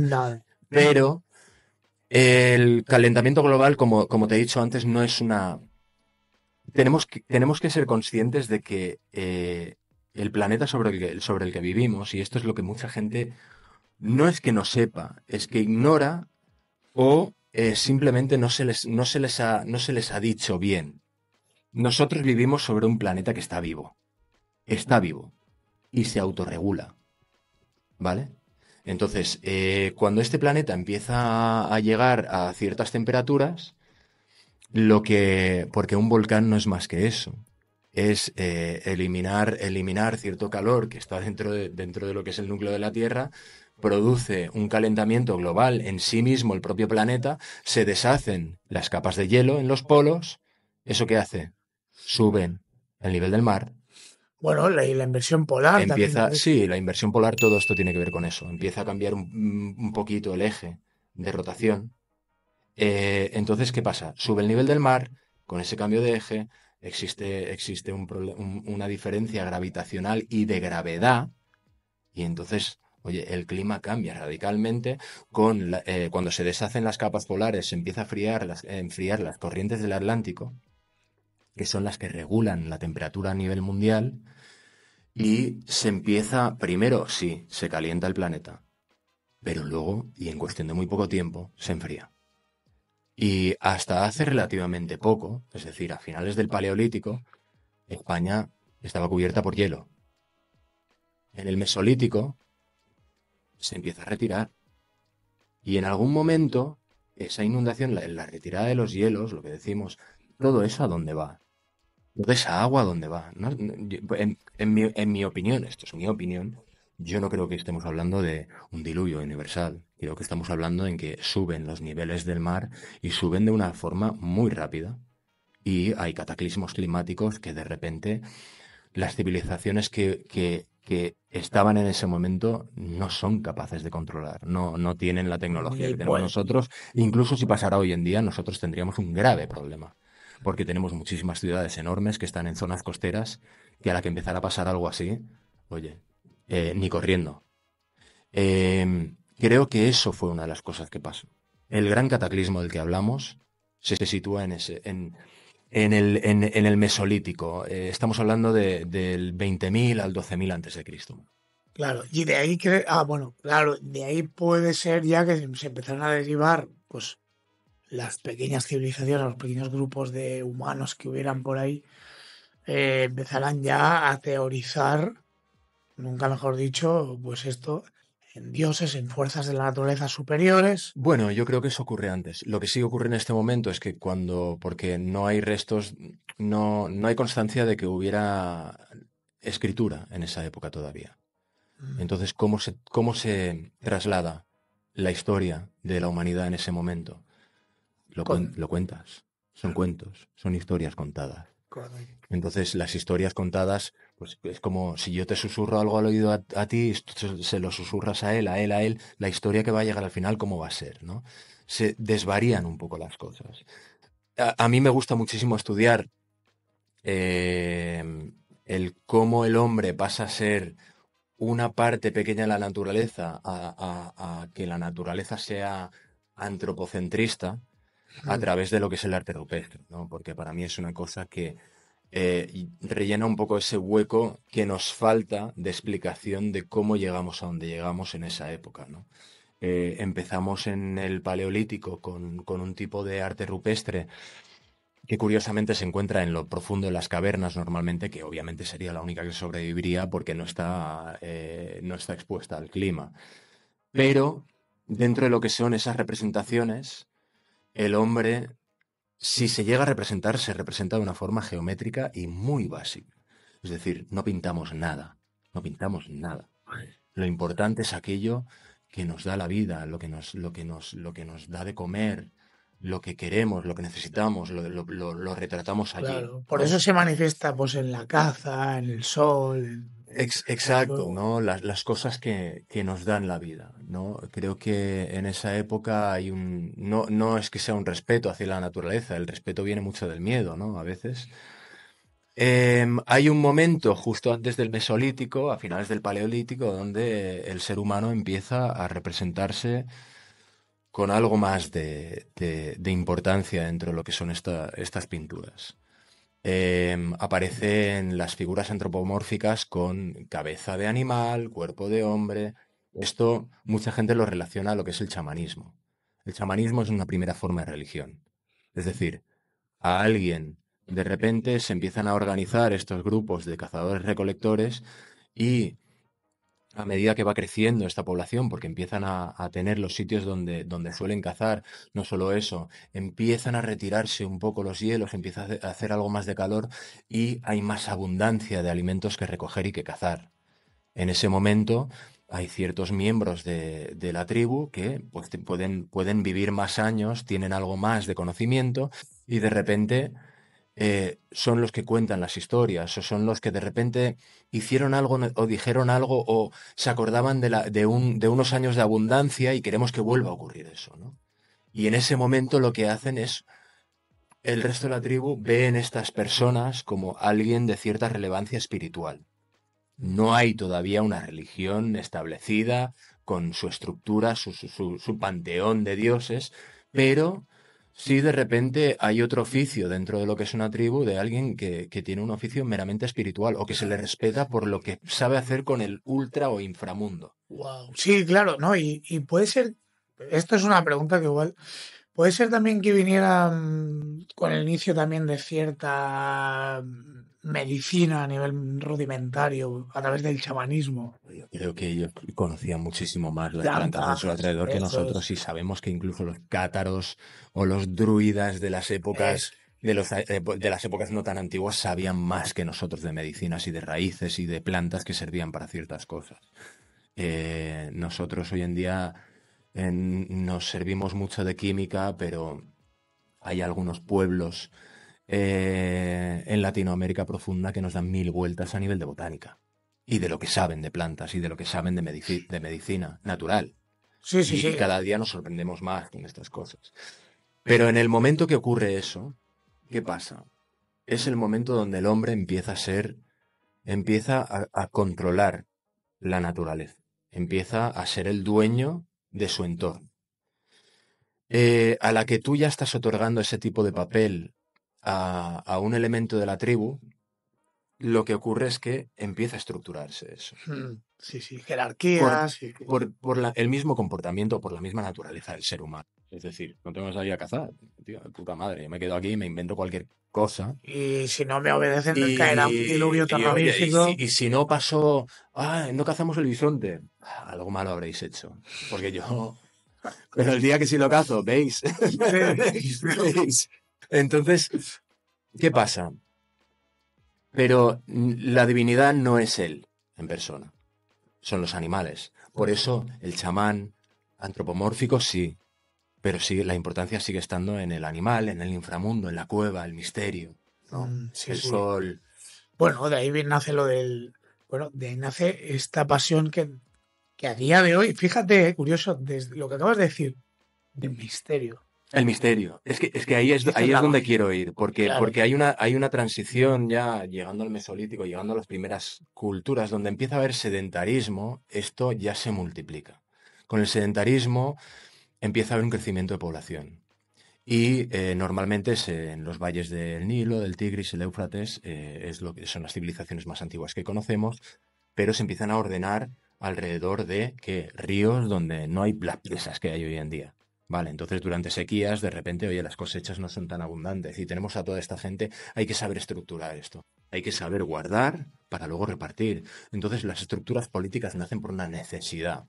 [SPEAKER 2] Pero el calentamiento global, como, como te he dicho antes, no es una... Tenemos que, tenemos que ser conscientes de que eh, el planeta sobre el, que, sobre el que vivimos, y esto es lo que mucha gente no es que no sepa, es que ignora o eh, simplemente no se les, no, se les no se les ha dicho bien. Nosotros vivimos sobre un planeta que está vivo. Está vivo. Y se autorregula. ¿Vale? Entonces, eh, cuando este planeta empieza a llegar a ciertas temperaturas, lo que. porque un volcán no es más que eso. Es eh, eliminar, eliminar cierto calor que está dentro dentro de lo que es el núcleo de la Tierra, produce un calentamiento global en sí mismo el propio planeta, se deshacen las capas de hielo en los polos. ¿Eso qué hace? suben el nivel del mar.
[SPEAKER 1] Bueno, la, la inversión polar. Empieza, Sí,
[SPEAKER 2] la inversión polar, todo esto tiene que ver con eso. Empieza a cambiar un, mm, poquito el eje de rotación. Eh, entonces, ¿qué pasa? Sube el nivel del mar, con ese cambio de eje, existe, existe una diferencia gravitacional y de gravedad, y entonces, oye, el clima cambia radicalmente. Con eh, cuando se deshacen las capas polares, se empieza a enfriar las corrientes del Atlántico, que son las que regulan la temperatura a nivel mundial, y se empieza, primero, sí, se calienta el planeta, pero luego, y en cuestión de muy poco tiempo, se enfría. Y hasta hace relativamente poco, es decir, a finales del Paleolítico, España estaba cubierta por hielo. En el Mesolítico se empieza a retirar. Y en algún momento, esa inundación, la, retirada de los hielos, lo que decimos, todo eso a dónde va. ¿De esa agua dónde va? Pues, en, mi, opinión, esto es mi opinión, yo no creo que estemos hablando de un diluvio universal. Creo que estamos hablando en que suben los niveles del mar y suben de una forma muy rápida. Y hay cataclismos climáticos que de repente las civilizaciones que, estaban en ese momento no son capaces de controlar, no, no tienen la tecnología que tenemos pues. nosotros. Incluso si pasara hoy en día, nosotros tendríamos un grave problema porque tenemos muchísimas ciudades enormes que están en zonas costeras, que a la que empezara a pasar algo así, oye, eh, ni corriendo. Em, creo que eso fue una de las cosas que pasó. El gran cataclismo del que hablamos se, sitúa en ese... En, el, Mesolítico. Eh, estamos hablando del 20.000 al 12.000 antes de Cristo.
[SPEAKER 1] Claro, y de ahí que, ah, bueno, claro, de ahí puede ser ya que se empezaron a derivar, pues, las pequeñas civilizaciones, los pequeños grupos de humanos que hubieran por ahí, eh, empezarán ya a teorizar, nunca mejor dicho, pues esto, en dioses, en fuerzas de la naturaleza
[SPEAKER 2] superiores. Bueno, yo creo que eso ocurre antes. Lo que sí ocurre en este momento es que cuando, porque no hay restos, no, no hay constancia de que hubiera escritura en esa época todavía. Mm. Entonces, ¿cómo se, cómo se traslada la historia de la humanidad en ese momento? Lo, cuentas. Son ah. cuentos, son historias contadas. Entonces, las historias contadas, pues es como si yo te susurro algo al oído a, ti, se lo susurras a él, a él, a él, la historia que va a llegar al final, ¿cómo va a ser? ¿no? Se desvarían un poco las cosas. A, mí me gusta muchísimo estudiar em, el cómo el hombre pasa a ser una parte pequeña de la naturaleza a que la naturaleza sea antropocentrista, a mm. través de lo que es el arte rupestre, ¿no? porque para mí es una cosa que eh, rellena un poco ese hueco que nos falta de explicación de cómo llegamos a donde llegamos en esa época. ¿no? Eh, empezamos en el Paleolítico con, un tipo de arte rupestre que curiosamente se encuentra en lo profundo de las cavernas normalmente, que obviamente sería la única que sobreviviría porque no está, eh, no está expuesta al clima. Pero dentro de lo que son esas representaciones, el hombre, si se llega a representar, se representa de una forma geométrica y muy básica. Es decir, no pintamos nada, no pintamos nada. Lo importante es aquello que nos da la vida, lo que nos, lo que nos, lo que nos da de comer, lo que queremos, lo que necesitamos, lo, retratamos allí. Claro, por eso se
[SPEAKER 1] manifiesta pues, en la caza,
[SPEAKER 2] en el sol, exacto, ¿no? Las, cosas que, nos dan la vida, ¿no? Creo que en esa época hay un... No, es que sea un respeto hacia la naturaleza, el respeto viene mucho del miedo, ¿no? A veces. Em, hay un momento justo antes del Mesolítico, a finales del Paleolítico, donde el ser humano empieza a representarse con algo más de, importancia dentro de lo que son esta, estas pinturas. Em, aparecen las figuras antropomórficas con cabeza de animal, cuerpo de hombre. Esto mucha gente lo relaciona a lo que es el chamanismo. El chamanismo es una primera forma de religión. Es decir, a alguien de repente se empiezan a organizar estos grupos de cazadores recolectores y a medida que va creciendo esta población, porque empiezan a, tener los sitios donde, donde, suelen cazar, no solo eso, empiezan a retirarse un poco los hielos, empieza a hacer algo más de calor y hay más abundancia de alimentos que recoger y que cazar. En ese momento hay ciertos miembros de, la tribu que pues, pueden, pueden vivir más años, tienen algo más de conocimiento y de repente eh, son los que cuentan las historias o son los que de repente hicieron algo o dijeron algo o se acordaban de, la, de, un, de unos años de abundancia y queremos que vuelva a ocurrir eso. Y en ese momento lo que hacen es, el resto de la tribu ve en estas personas como alguien de cierta relevancia espiritual. No hay todavía una religión establecida con su estructura, su panteón de dioses, pero si de repente hay otro oficio dentro de lo que es una tribu de alguien que, tiene un oficio meramente espiritual o que se le respeta por lo que sabe hacer con el ultra o inframundo. Wow. Sí, claro, ¿no?
[SPEAKER 1] Y, y puede ser, esto es una pregunta que igual, puede ser también que viniera mm, con el inicio también de cierta mm, medicina a nivel rudimentario, a través del chamanismo.
[SPEAKER 2] Yo creo que ellos conocían muchísimo más las Plantas, a su alrededor que nosotros y sabemos que incluso los cátaros o los druidas de las épocas... de, los, eh, de las épocas no tan antiguas sabían más que nosotros de medicinas y de raíces y de plantas que servían para ciertas cosas. Eh, nosotros hoy en día nos servimos mucho de química, pero hay algunos pueblos eh, en Latinoamérica profunda que nos dan mil vueltas a nivel de botánica y de lo que saben de plantas y de lo que saben de, medicina natural. Sí, sí, y sí. Cada día nos sorprendemos más con estas cosas. Pero en el momento que ocurre eso, ¿qué pasa? Es el momento donde el hombre empieza a ser, empieza a, controlar la naturaleza, empieza a ser el dueño de su entorno. Eh, a la que tú ya estás otorgando ese tipo de papel a, un elemento de la tribu, lo que ocurre es que empieza a estructurarse eso.
[SPEAKER 1] Hmm, sí, sí, jerarquías. Por,
[SPEAKER 2] el mismo comportamiento, por la misma naturaleza del ser humano. Es decir, no tengo que salir a cazar, tío, puta madre, yo me quedo aquí y me invento cualquier cosa.
[SPEAKER 1] Y si no me obedecen, y, caerá un diluvio
[SPEAKER 2] Y, si no pasó, ah, no cazamos el bisonte, algo malo habréis hecho. Porque yo... Pero el día que sí lo cazo, veis. ¿Veis? Entonces, ¿qué pasa? Pero la divinidad no es él en persona, son los animales. Por eso el chamán antropomórfico sí, pero sí, la importancia sigue estando en el animal, en el inframundo, en la cueva, el misterio, mm, el sol. Bueno, de
[SPEAKER 1] ahí nace lo del. Bueno, de ahí nace esta pasión que, que a
[SPEAKER 2] día de hoy, fíjate,
[SPEAKER 1] eh, curioso, desde lo que acabas de decir, del misterio.
[SPEAKER 2] El misterio. Es que, es que ahí es, ahí es donde quiero ir, porque, porque hay, una, hay una transición ya llegando al Mesolítico, llegando a las primeras culturas, donde empieza a haber sedentarismo, esto ya se multiplica. Con el sedentarismo empieza a haber un crecimiento de población. Y eh, normalmente en los valles del Nilo, del Tigris, el Éufrates, eh, es lo que son las civilizaciones más antiguas que conocemos, pero se empiezan a ordenar alrededor de ríos donde no hay las presas que hay hoy en día. Vale, entonces durante sequías, de repente, oye, las cosechas no son tan abundantes y tenemos a toda esta gente, hay que saber estructurar esto, hay que saber guardar para luego repartir. Entonces las estructuras políticas nacen por una necesidad.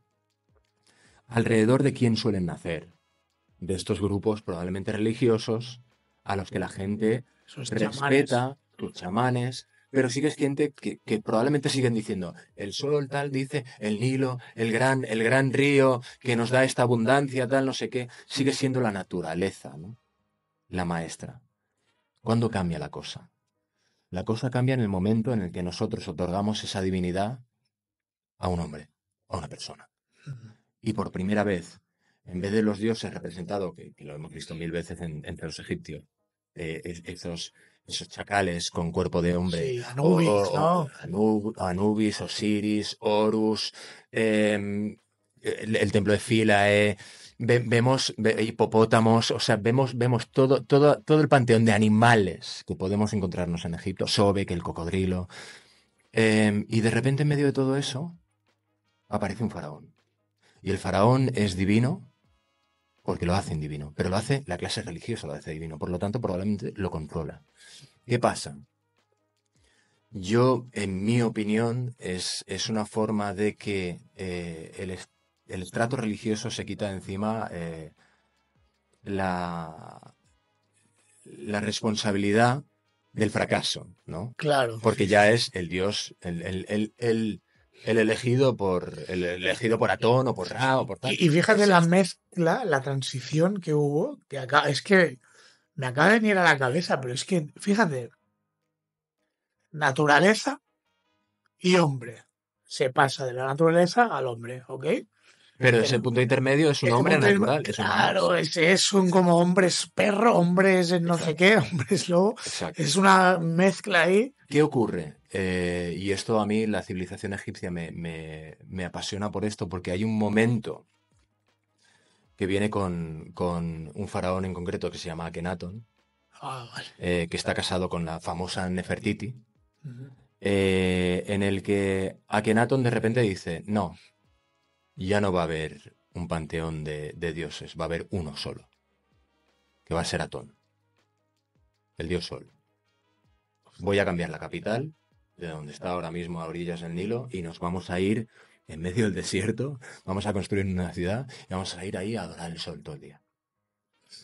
[SPEAKER 2] ¿Alrededor de quién suelen nacer? De estos grupos probablemente religiosos a los que la gente respeta, tus chamanes, pero sí que gente que, probablemente siguen diciendo, el sol tal dice, el Nilo, el gran, el gran río que nos da esta abundancia, tal, no sé qué, sigue siendo la naturaleza, La maestra. ¿Cuándo cambia la cosa? La cosa cambia en el momento en el que nosotros otorgamos esa divinidad a un hombre, a una persona. Y por primera vez, en vez de los dioses representados, que, lo hemos visto mil veces entre los egipcios, eh, esos esos chacales con cuerpo de hombre. Anubis, Anubis, Osiris, Horus, em, el, templo de Philae. vemos hipopótamos, o sea, vemos, vemos todo, todo, el panteón de animales que podemos encontrarnos en Egipto, que el cocodrilo. Em, y de repente, en medio de todo eso, aparece un faraón. Y el faraón es divino, porque lo hacen divino, pero lo hace la clase religiosa, lo hace divino, por lo tanto probablemente lo controla. ¿Qué pasa? Yo, en mi opinión, es, es una forma de que eh, el, trato religioso se quita encima eh, la, la responsabilidad del fracaso, ¿no? Claro. Porque ya es el Dios, el, elegido por el elegido por Atón o por Ra o por tal. Y, y fíjate
[SPEAKER 1] la mezcla, la transición que hubo, que acá es que me acaba de venir a la cabeza, pero es que, fíjate, naturaleza y hombre. Se pasa de la naturaleza al hombre, ¿ok?
[SPEAKER 2] Pero, ese punto intermedio es un hombre natural. Es claro,
[SPEAKER 1] es, un como hombres perro, hombres no sé qué, hombres lobo. Es una mezcla
[SPEAKER 2] ahí. ¿Qué ocurre? Eh, y esto a mí, la civilización egipcia me, me, me apasiona por esto, porque hay un momento que viene con, un faraón en concreto que se llama Akhenaton, ah, eh, que está casado con la famosa Nefertiti, eh, en el que Akhenaton de repente dice, no, ya no va a haber un panteón de, de dioses, va a haber uno solo, que va a ser Atón, el dios sol. Voy a cambiar la capital, de donde está ahora mismo a orillas del Nilo, y nos vamos a ir en medio del desierto, vamos a construir una ciudad y vamos a ir ahí a adorar el sol todo el día.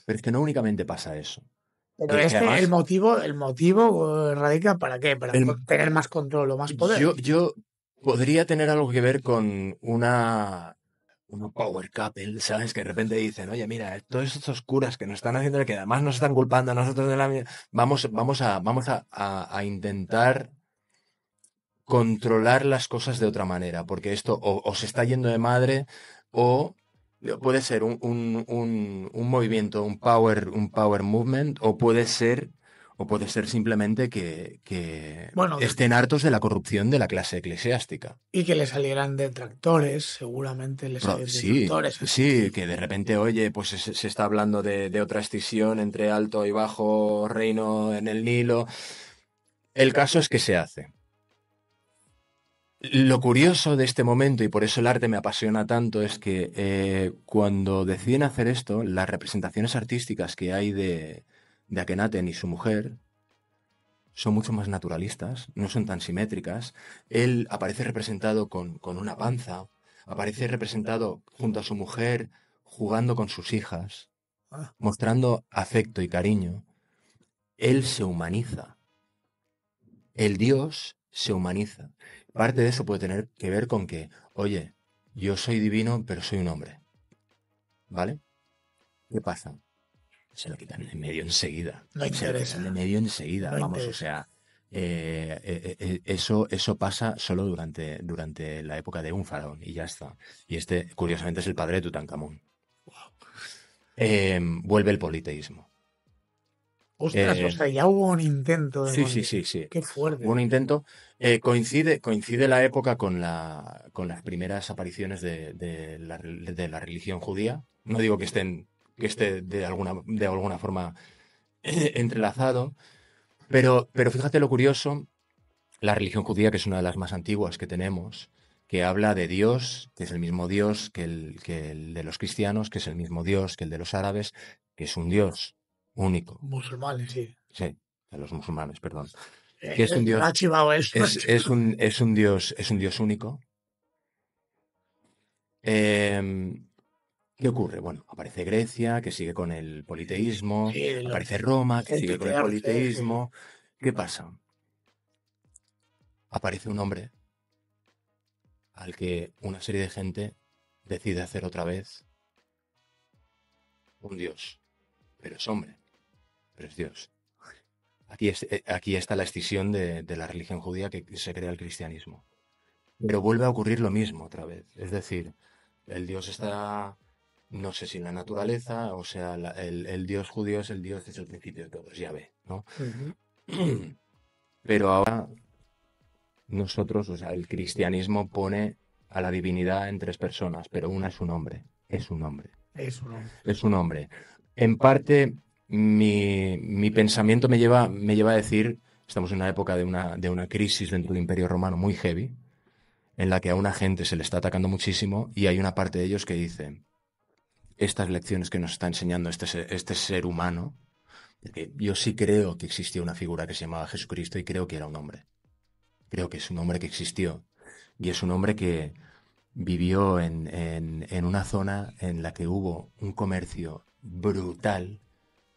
[SPEAKER 2] Pero es que no únicamente pasa eso. Pero este, el
[SPEAKER 1] motivo, el motivo eh, radica para qué? Para tener más control o más poder.
[SPEAKER 2] Yo, podría tener algo que ver con una power couple, ¿sabes? Que de repente dicen, oye, mira, todos estos curas que nos están haciendo, que además nos están culpando a nosotros de la... Vamos, vamos a, vamos a intentar controlar las cosas de otra manera, porque esto o, se está yendo de madre o puede ser un, un, movimiento, un power, un power movement, o puede ser, o puede ser simplemente que, estén hartos de la corrupción de la clase eclesiástica.
[SPEAKER 1] Y que le salieran detractores, seguramente les salieran detractores.
[SPEAKER 2] Sí, que de repente, oye, pues se, está hablando de, de otra escisión entre alto y bajo reino en el Nilo. El caso es que se hace. Lo curioso de este momento, y por eso el arte me apasiona tanto, es que eh, cuando deciden hacer esto, las representaciones artísticas que hay de, de Akhenaten y su mujer son mucho más naturalistas, no son tan simétricas. Él aparece representado con, con una panza, aparece representado junto a su mujer jugando con sus hijas, ah. mostrando afecto y cariño. Él se humaniza. El dios se humaniza. Parte de eso puede tener que ver con que, oye, yo soy divino, pero soy un hombre. ¿Vale? ¿Qué pasa? Se lo quitan de medio enseguida. No interesa. Se lo de medio enseguida, vamos, o sea. Eh, eh, eh, eso, eso pasa solo durante, durante la época de un faraón y ya está. Y este, curiosamente, es el padre de Tutankamón. Em, vuelve el politeísmo.
[SPEAKER 1] Ostras, o eh, sea, ya hubo un intento. sí, sí, sí, sí. Qué fuerte. Hubo un
[SPEAKER 2] intento. Eh, coincide, coincide la época con, la, con las primeras apariciones de, la, religión judía. No digo que estén que esté de alguna, de alguna forma eh, entrelazado, pero, pero fíjate lo curioso, la religión judía, que es una de las más antiguas que tenemos, que habla de Dios, que es el mismo Dios que el, que el de los cristianos, que es el mismo Dios que el de los árabes, que es un Dios único. Musulmanes, sí. Sí, de los musulmanes, perdón. es un dios, es, un, dios, único. Em, ¿Qué ocurre? Bueno, aparece Grecia, que sigue con el politeísmo, aparece Roma, que sigue con el politeísmo. ¿Qué ah. pasa? Aparece un hombre al que una serie de gente decide hacer otra vez un dios, pero es hombre. Pero es Dios. Aquí, eh, está la escisión de, la religión judía que se crea el cristianismo. Pero vuelve a ocurrir lo mismo otra vez. Es decir, el Dios está, no sé si en la naturaleza, o sea, el, Dios judío es el Dios desde el principio de todos, ya ve, ¿no? Pero ahora nosotros, o sea, el cristianismo pone a la divinidad en tres personas, pero una es un hombre, es un hombre. Es un hombre. Es un hombre. En parte mi, pensamiento me lleva, me lleva a decir, estamos en una época de una, de una crisis dentro del Imperio Romano muy heavy, en la que a una gente se le está atacando muchísimo y hay una parte de ellos que dice, estas lecciones que nos está enseñando este, este ser humano, yo sí creo que existía una figura que se llamaba Jesucristo y creo que era un hombre. Creo que es un hombre que existió. Y es un hombre que vivió en, en una zona en la que hubo un comercio brutal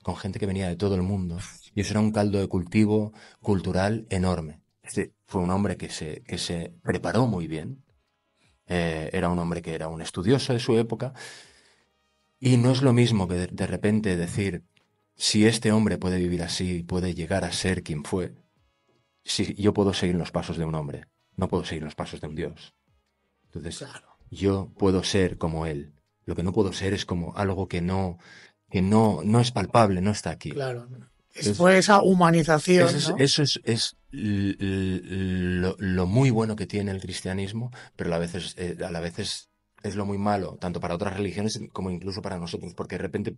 [SPEAKER 2] con gente que venía de todo el mundo. Y eso era un caldo de cultivo cultural enorme. Este fue un hombre que se, se preparó muy bien. Eh, era un hombre que era un estudioso de su época. Y no es lo mismo que de, repente decir, si este hombre puede vivir así, puede llegar a ser quien fue, si yo puedo seguir los pasos de un hombre, no puedo seguir los pasos de un Dios. Entonces, yo puedo ser como él. Lo que no puedo ser es como algo que no que no, no es palpable, no está aquí. Claro.
[SPEAKER 1] Es, por esa
[SPEAKER 2] humanización. Eso, es, es, lo, muy bueno que tiene el cristianismo, pero a, veces, eh, a la vez es, lo muy malo, tanto para otras religiones como incluso para nosotros, porque de repente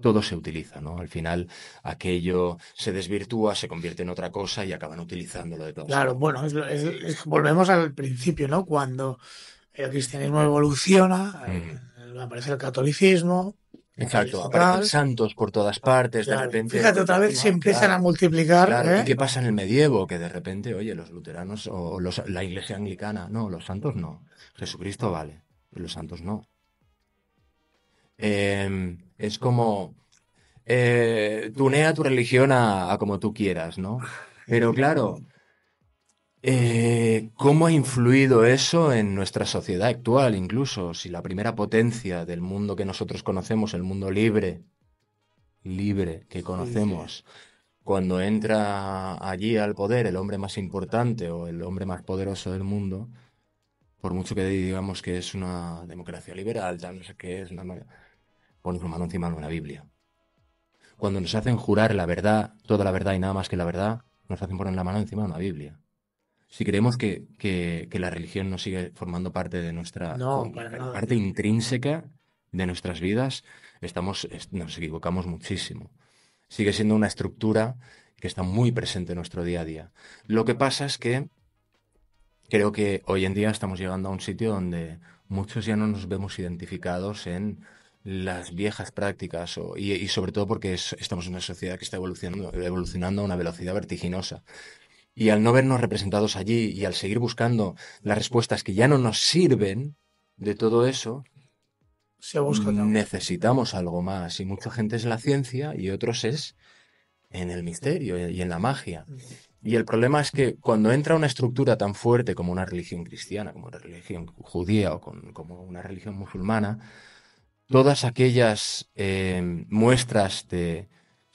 [SPEAKER 2] todo se utiliza, ¿no? Al final aquello se desvirtúa, se convierte en otra cosa y acaban utilizándolo de todo. Claro, bueno,
[SPEAKER 1] volvemos al principio, ¿no? Cuando el cristianismo evoluciona, aparece mm. eh, el
[SPEAKER 2] catolicismo, Exacto, aparecen santos por todas partes, de repente. Fíjate, otra vez ah, se empiezan a
[SPEAKER 1] multiplicar. ¿eh? ¿Y qué
[SPEAKER 2] pasa en el medievo? Que de repente, oye, los luteranos o la iglesia anglicana, no, los santos no. Jesucristo vale, pero los santos no. Em, es como. Eh, tunea tu religión a como tú quieras, ¿no? Pero claro, eh, ¿Cómo ha influido eso en nuestra sociedad actual incluso? Si la primera potencia del mundo que nosotros conocemos, el mundo libre, libre que conocemos, cuando entra allí al poder el hombre más importante o el hombre más poderoso del mundo, por mucho que digamos que es una democracia liberal, ya no sé qué es, una... mano encima de una Biblia. Cuando nos hacen jurar la verdad, toda la verdad y nada más que la verdad, nos hacen poner la mano encima de una Biblia si creemos que, la religión no sigue formando parte de nuestra parte intrínseca de nuestras vidas, estamos, nos equivocamos muchísimo. Sigue siendo una estructura que está muy presente en nuestro día a día. Lo que pasa es que creo que hoy en día estamos llegando a un sitio donde muchos ya no nos vemos identificados en las viejas prácticas y, sobre todo porque estamos en una sociedad que está evolucionando, evolucionando a una velocidad vertiginosa. Y al no vernos representados allí y al seguir buscando las respuestas que ya no nos sirven de todo eso, necesitamos algo más. Y mucha gente es la ciencia y otros es en el misterio y en la magia. Y el problema es que cuando entra una estructura tan fuerte como una religión cristiana, como una religión judía o como una religión musulmana, todas aquellas eh, muestras de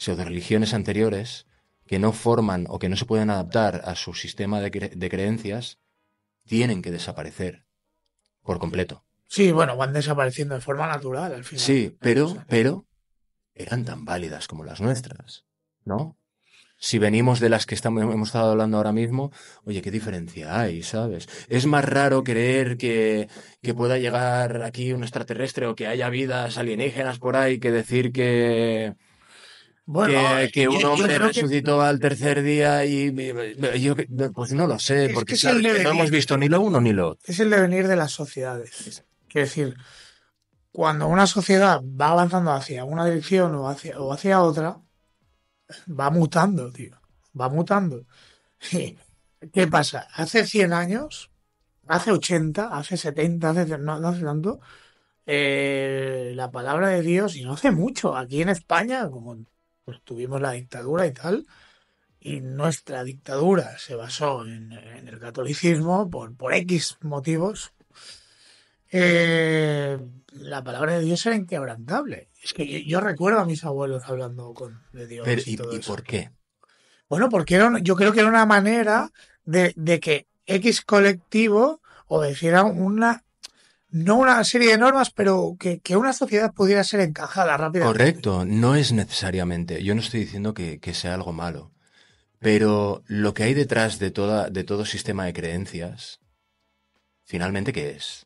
[SPEAKER 2] religiones anteriores que no forman o que no se pueden adaptar a su sistema de, creencias, tienen que desaparecer por completo.
[SPEAKER 1] Sí, bueno, van desapareciendo de forma natural al final.
[SPEAKER 2] Sí, pero, pero eran tan válidas como las nuestras, ¿no? Si venimos de las que estamos, hemos estado hablando ahora mismo, oye, qué diferencia hay, ¿sabes? Es más raro creer que, que pueda llegar aquí un extraterrestre o que haya vidas alienígenas por ahí que decir que, que, eh, un hombre resucitó al tercer día y yo pues no lo sé, porque no hemos visto ni lo uno ni lo otro.
[SPEAKER 1] Es el devenir de las sociedades. Es decir, cuando una sociedad va avanzando hacia una dirección o hacia, o hacia otra, va mutando, tío. Va mutando. ¿Qué pasa? Hace 100 años, hace 80, hace 70, hace, no, hace tanto, eh, la palabra de Dios, y no hace mucho, aquí en España, como pues tuvimos la dictadura y tal, y nuestra dictadura se basó en, el catolicismo por, por X motivos, eh, la palabra de Dios era inquebrantable. Es que yo, recuerdo a mis abuelos hablando con, de
[SPEAKER 2] Dios. y, ¿y por qué?
[SPEAKER 1] Bueno, porque yo creo que era una manera de, de que X colectivo obedeciera una no una serie de normas, pero que, una sociedad pudiera ser encajada rápidamente.
[SPEAKER 2] Correcto, no es necesariamente. Yo no estoy diciendo que, sea algo malo, pero lo que hay detrás de, toda, de todo sistema de creencias, finalmente, ¿qué es?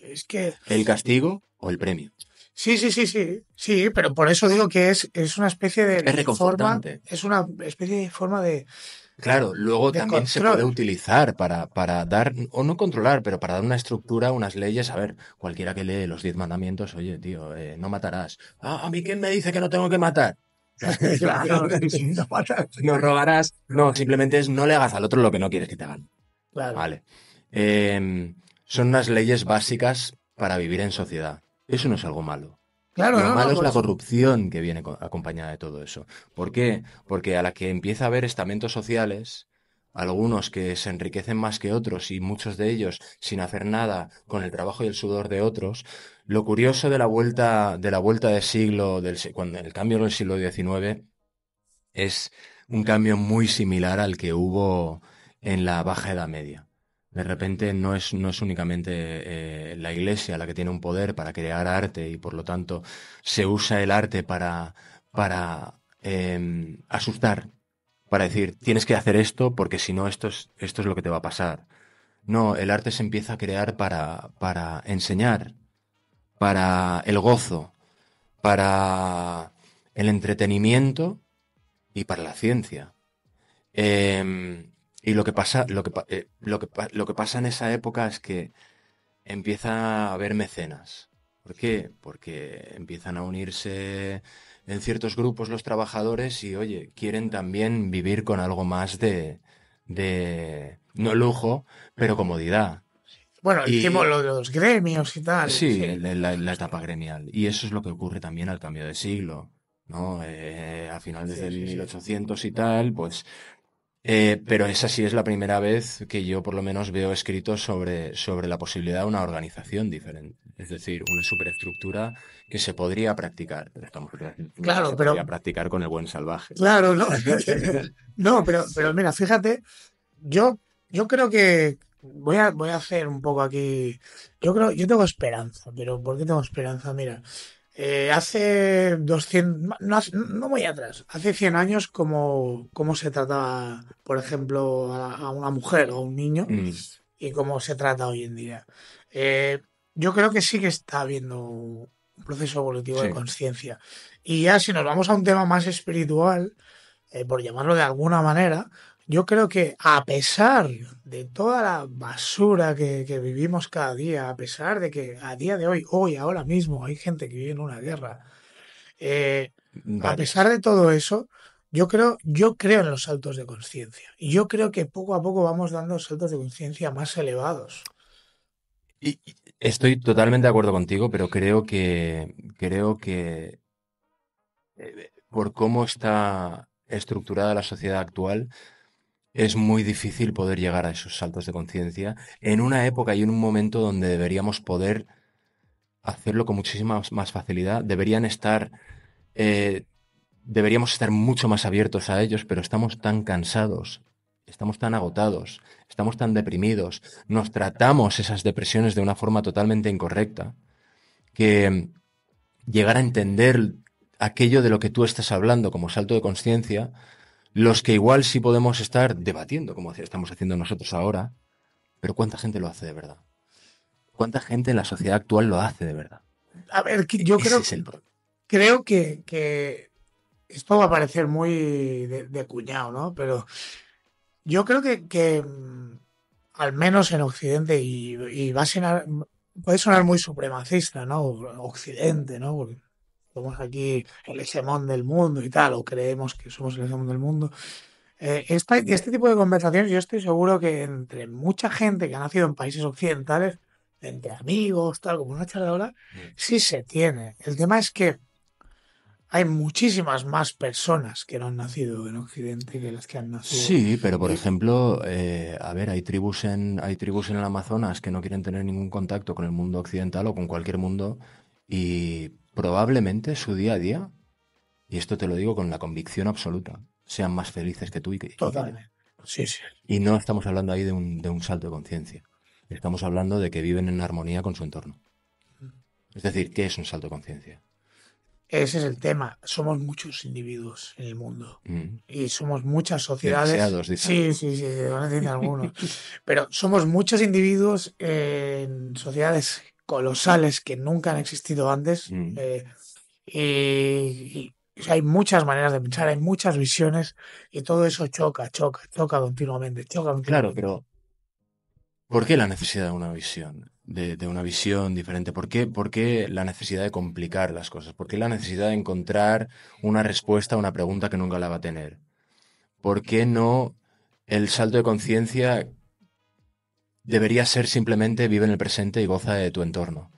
[SPEAKER 2] Es que... ¿El castigo o el premio?
[SPEAKER 1] Sí, sí, sí, sí, sí, pero por eso digo que es, es una especie de... Es reconfortante. es una especie de forma de
[SPEAKER 2] Claro, luego también se puede utilizar para, dar, o no controlar, pero para dar una estructura, unas leyes. A ver, cualquiera que lee los diez mandamientos, oye, tío, eh, no matarás. Ah, a mí quién me dice que no tengo que matar. claro, no robarás. No, simplemente es no le hagas al otro lo que no quieres que te hagan. Vale. Em, son unas leyes básicas para vivir en sociedad. Eso no es algo malo lo malo es la corrupción que viene acompañada de todo eso. ¿Por qué? Porque a la que empieza a haber estamentos sociales, algunos que se enriquecen más que otros y muchos de ellos sin hacer nada con el trabajo y el sudor de otros, lo curioso de la vuelta de la vuelta de siglo del cuando el cambio del siglo XIX es un cambio muy similar al que hubo en la Baja Edad Media. De repente no es, no es únicamente eh, la iglesia la que tiene un poder para crear arte y por lo tanto se usa el arte para, para em, asustar, para decir tienes que hacer esto porque si no esto es, esto es lo que te va a pasar. No, el arte se empieza a crear para, para enseñar, para el gozo, para el entretenimiento y para la ciencia. Em, y lo que pasa, lo que, eh, lo que, lo que pasa en esa época es que empieza a haber mecenas. ¿Por qué? Porque empiezan a unirse en ciertos grupos los trabajadores y, oye, quieren también vivir con algo más de, no lujo, pero comodidad. Bueno, hicimos lo de los gremios y tal. Sí, La, etapa gremial. Y eso es lo que ocurre también al cambio de siglo. ¿no? Eh, a finales del 1800 y tal, pues eh, pero esa sí es la primera vez que yo por lo menos veo escrito sobre, sobre la posibilidad de una organización diferente. Es decir, una superestructura que se podría practicar. claro, pero, podría practicar con el buen salvaje. Claro, no.
[SPEAKER 1] no, pero, pero mira, fíjate, yo, yo creo que voy a, voy a hacer un poco aquí. Yo creo, yo tengo esperanza, pero ¿por qué tengo esperanza? Mira, eh, hace 200, no, no, muy atrás, hace 100 años cómo, se trataba, por ejemplo, a, una mujer o a un niño mm. y cómo se trata hoy en día. Eh, yo creo que sí que está habiendo un proceso evolutivo de conciencia. Y ya si nos vamos a un tema más espiritual, eh, por llamarlo de alguna manera, yo creo que a pesar de toda la basura que, vivimos cada día, a pesar de que a día de hoy, hoy, ahora mismo, hay gente que vive en una guerra, eh, a pesar de todo eso, yo creo, yo creo en los saltos de conciencia. Y yo creo que poco a poco vamos dando saltos de conciencia más elevados.
[SPEAKER 2] estoy totalmente de acuerdo contigo, pero creo que creo que eh, por cómo está estructurada la sociedad actual, es muy difícil poder llegar a esos saltos de conciencia en una época y en un momento donde deberíamos poder hacerlo con muchísima más facilidad. Deberían estar, eh, deberíamos estar mucho más abiertos a ellos, pero estamos tan cansados, estamos tan agotados, estamos tan deprimidos, nos tratamos esas depresiones de una forma totalmente incorrecta, que mm, llegar a entender aquello de lo que tú estás hablando como salto de conciencia, los que igual sí podemos estar debatiendo, como estamos haciendo nosotros ahora, pero ¿cuánta gente lo hace de verdad? ¿Cuánta gente en la sociedad actual lo hace de verdad? A ver, yo creo, creo que, esto
[SPEAKER 1] va a parecer muy de, cuñado, ¿no? Pero yo creo que, mm, al menos en Occidente, y, va a sonar, puede sonar muy supremacista, ¿no? Occidente, ¿no? somos aquí el hegemón del mundo y tal, o creemos que somos el hegemón del mundo. Eh, este tipo de conversaciones yo estoy seguro que entre mucha gente que ha nacido en países occidentales, entre amigos, tal, como una charla mm. sí se tiene. El tema es que hay muchísimas más personas que no han nacido en Occidente que las que han nacido. Sí, pero por
[SPEAKER 2] ejemplo, eh, a ver, hay tribus en hay tribus en el Amazonas que no quieren tener ningún contacto con el mundo occidental o con cualquier mundo y probablemente su día a día, y esto te lo digo con la convicción absoluta, sean más felices que tú y que Totalmente. Sí, sí. Y no estamos hablando ahí de un, de un salto de conciencia. Estamos hablando de que viven en armonía con su entorno. Es decir, ¿qué es un salto de conciencia?
[SPEAKER 1] Ese es el tema. Somos muchos individuos en el mundo mm. y somos muchas sociedades. sí, sí, sí, van a decir algunos. Pero somos muchos individuos en sociedades colosales que nunca han existido antes. Mm. Eh, y, hay muchas maneras de pensar, hay muchas visiones y todo eso choca, choca, choca continuamente, choca
[SPEAKER 2] Claro, pero ¿por qué la necesidad de una visión? De, una visión diferente. ¿Por qué? ¿Por qué la necesidad de complicar las cosas? ¿Por qué la necesidad de encontrar una respuesta a una pregunta que nunca la va a tener? ¿Por qué no el salto de conciencia debería ser simplemente vive en el presente y goza de tu entorno.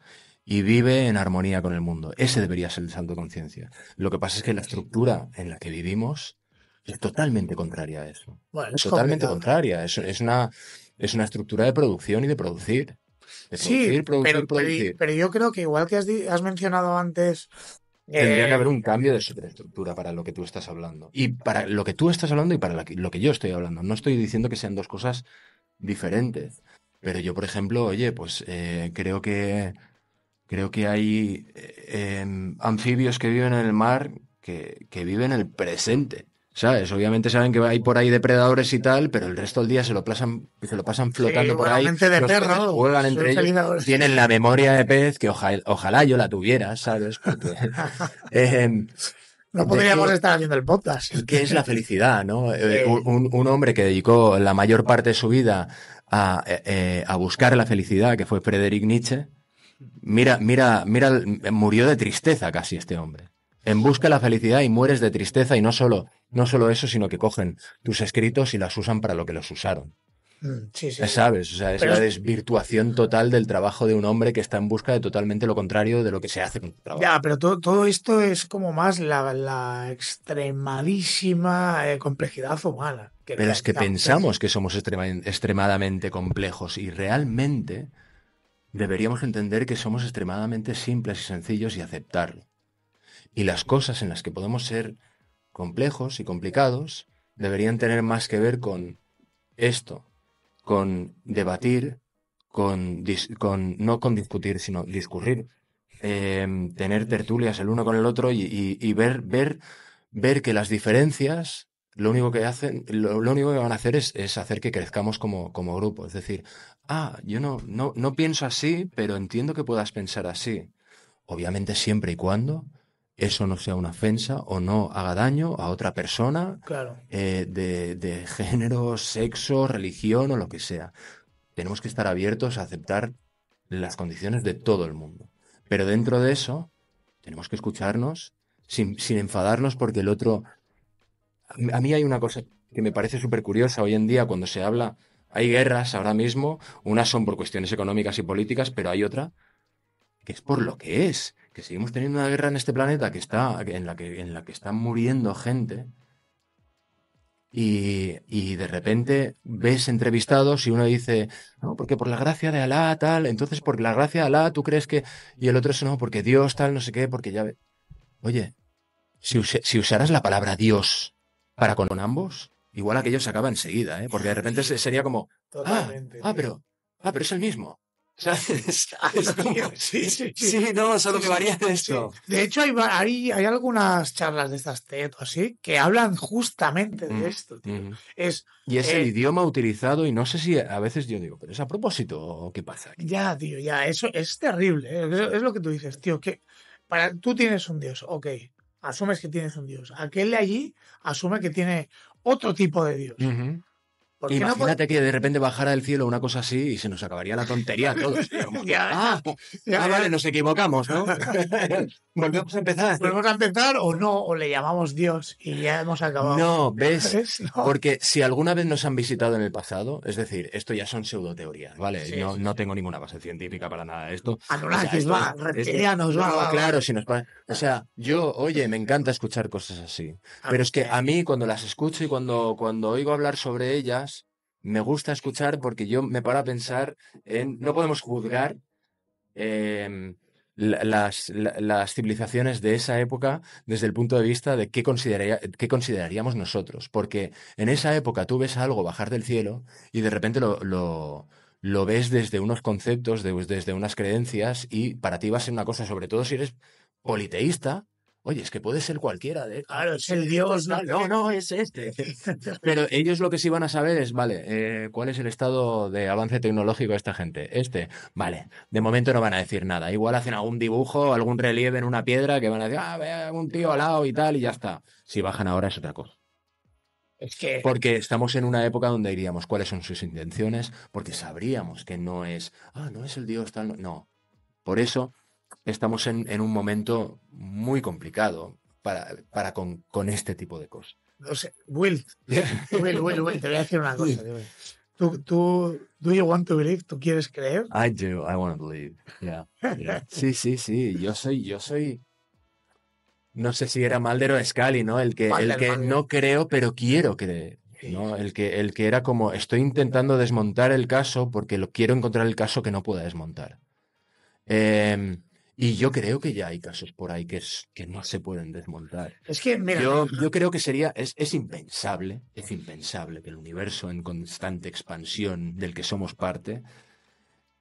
[SPEAKER 2] Y vive en armonía con el mundo. Ese debería ser el santo de conciencia. Lo que pasa es que la estructura en la que vivimos es totalmente contraria a eso. es totalmente contraria. Es, una, es una estructura de producción y de producir. sí, producir, pero,
[SPEAKER 1] Pero, yo creo que igual que has, mencionado antes...
[SPEAKER 2] Tendría eh, que haber un cambio de superestructura para lo que tú estás hablando. Y para lo que tú estás hablando y para lo que yo estoy hablando. No estoy diciendo que sean dos cosas diferentes. Pero yo, por ejemplo, oye, pues eh, creo que creo que hay eh, em, anfibios que viven en el mar que, que viven el presente. ¿Sabes? Obviamente saben que hay por ahí depredadores y tal, pero el resto del día se lo, pasan, se lo pasan flotando por ahí. entre Tienen la memoria de pez que ojalá, yo la tuviera, ¿sabes? Em, no podríamos estar haciendo
[SPEAKER 1] el podcast. ¿Qué es la
[SPEAKER 2] felicidad, no? Eh, un, un, hombre que dedicó la mayor parte de su vida eh, eh, a, buscar la felicidad, que fue Frederick Nietzsche, mira, mira, mira, murió de tristeza casi este hombre. En busca de la felicidad y mueres de tristeza y no solo, no solo eso, sino que cogen tus escritos y las usan para lo que los usaron. Mm, sí, ¿Sabes? O es la desvirtuación total del trabajo de un hombre que está en busca de totalmente lo contrario de lo que se hace con tu trabajo. Ya,
[SPEAKER 1] pero todo, esto es como más la, extremadísima eh, complejidad humana. Pero es que pensamos
[SPEAKER 2] que somos extremadamente complejos y realmente deberíamos entender que somos extremadamente simples y sencillos y aceptarlo. Y las cosas en las que podemos ser complejos y complicados deberían tener más que ver con esto, con debatir, con, no con discutir, sino discurrir, em, tener tertulias el uno con el otro y, y ver, ver, ver que las diferencias lo único que hacen, lo, único que van a hacer es, hacer que crezcamos como, como grupo. Es decir, ah, yo no, no, no pienso así, pero entiendo que puedas pensar así. Obviamente siempre y cuando eso no sea una ofensa o no haga daño a otra persona eh, de, género, sexo, religión o lo que sea. Tenemos que estar abiertos a aceptar las condiciones de todo el mundo. Pero dentro de eso, tenemos que escucharnos sin enfadarnos porque el otro a mí hay una cosa que me parece súper curiosa hoy en día cuando se habla, hay guerras ahora mismo, unas son por cuestiones económicas y políticas, pero hay otra que es por lo que es, que seguimos teniendo una guerra en este planeta que está, en la que, en la que están muriendo gente. Y, y, de repente ves entrevistados y uno dice, no, porque por la gracia de Alá, tal, entonces por la gracia de Alá tú crees que... Y el otro es, no, porque Dios, tal, no sé qué, porque ya... ve Oye, si, si usaras la palabra Dios para con ambos, igual aquello se acaba enseguida, ¿eh? porque de repente sería como, ah, ah, pero, ah, pero es el mismo. sí, sí, sí, no, solo que varía esto.
[SPEAKER 1] De hecho, hay, hay, algunas charlas de estas TED o así que hablan justamente de mm, esto. Tío. Es, y es el eh,
[SPEAKER 2] idioma utilizado y no sé si a veces yo digo, pero es a propósito o qué pasa. Aquí?
[SPEAKER 1] Ya, tío, ya, eso es terrible. ¿eh? Es, lo que tú dices, tío, que para, tú tienes un dios, ok, asumes que tienes un Dios. Aquel de allí asume que tiene otro tipo de Dios.
[SPEAKER 2] Imagínate que de repente bajara del cielo una cosa así y se nos acabaría la tontería todo. ah, ah, vale, nos equivocamos, ¿no? Volvemos a empezar. Volvemos a empezar o no, o le llamamos Dios y
[SPEAKER 1] ya hemos acabado. No, ¿ves? Porque
[SPEAKER 2] si alguna vez nos han visitado en el pasado, es decir, esto ya son pseudoteorías, ¿vale? yo no, tengo ninguna base científica para nada de esto. Anunnakis, o sea, va, va, Claro, si nos O sea, yo, oye, me encanta escuchar cosas así. Pero es que a mí cuando las escucho y cuando, cuando oigo hablar sobre ellas, me gusta escuchar porque yo me paro a pensar en, no podemos juzgar em, las, las, civilizaciones de esa época desde el punto de vista de qué, consideraríamos nosotros, porque en esa época tú ves algo bajar del cielo y de repente lo, lo ves desde unos conceptos, desde unas creencias, y para ti va a ser una cosa, sobre todo si eres politeísta, Oye, es que puede ser cualquiera. De, ¿eh? claro, es el dios.
[SPEAKER 1] No, no, es este.
[SPEAKER 2] Pero ellos lo que sí van a saber es, vale, eh, ¿cuál es el estado de avance tecnológico de esta gente? Este. Vale, de momento no van a decir nada. Igual hacen algún dibujo, algún relieve en una piedra que van a decir, ah, vea un tío al lado y tal, y ya está. Si bajan ahora es otra cosa.
[SPEAKER 1] Es que... Porque
[SPEAKER 2] estamos en una época donde iríamos. cuáles son sus intenciones, porque sabríamos que no es, ah, no es el dios tal. No. Por eso estamos en, un momento muy complicado para, con, este tipo de cosas. O Will, Will, Will, te voy a decir una cosa.
[SPEAKER 1] Tú, quieres creer?
[SPEAKER 2] I do, I want to believe. Sí, sí, sí. Yo soy, yo soy. No sé si era Maldero o Scali, ¿no? El que, el que no creo, pero quiero creer. ¿no? El, que, el que era como, estoy intentando desmontar el caso porque quiero encontrar el caso que no pueda desmontar. Eh, y yo creo que ya hay casos por ahí que, es, que no se pueden desmontar. Es que, yo, creo que sería, es, impensable, es impensable que el universo en constante expansión del que somos parte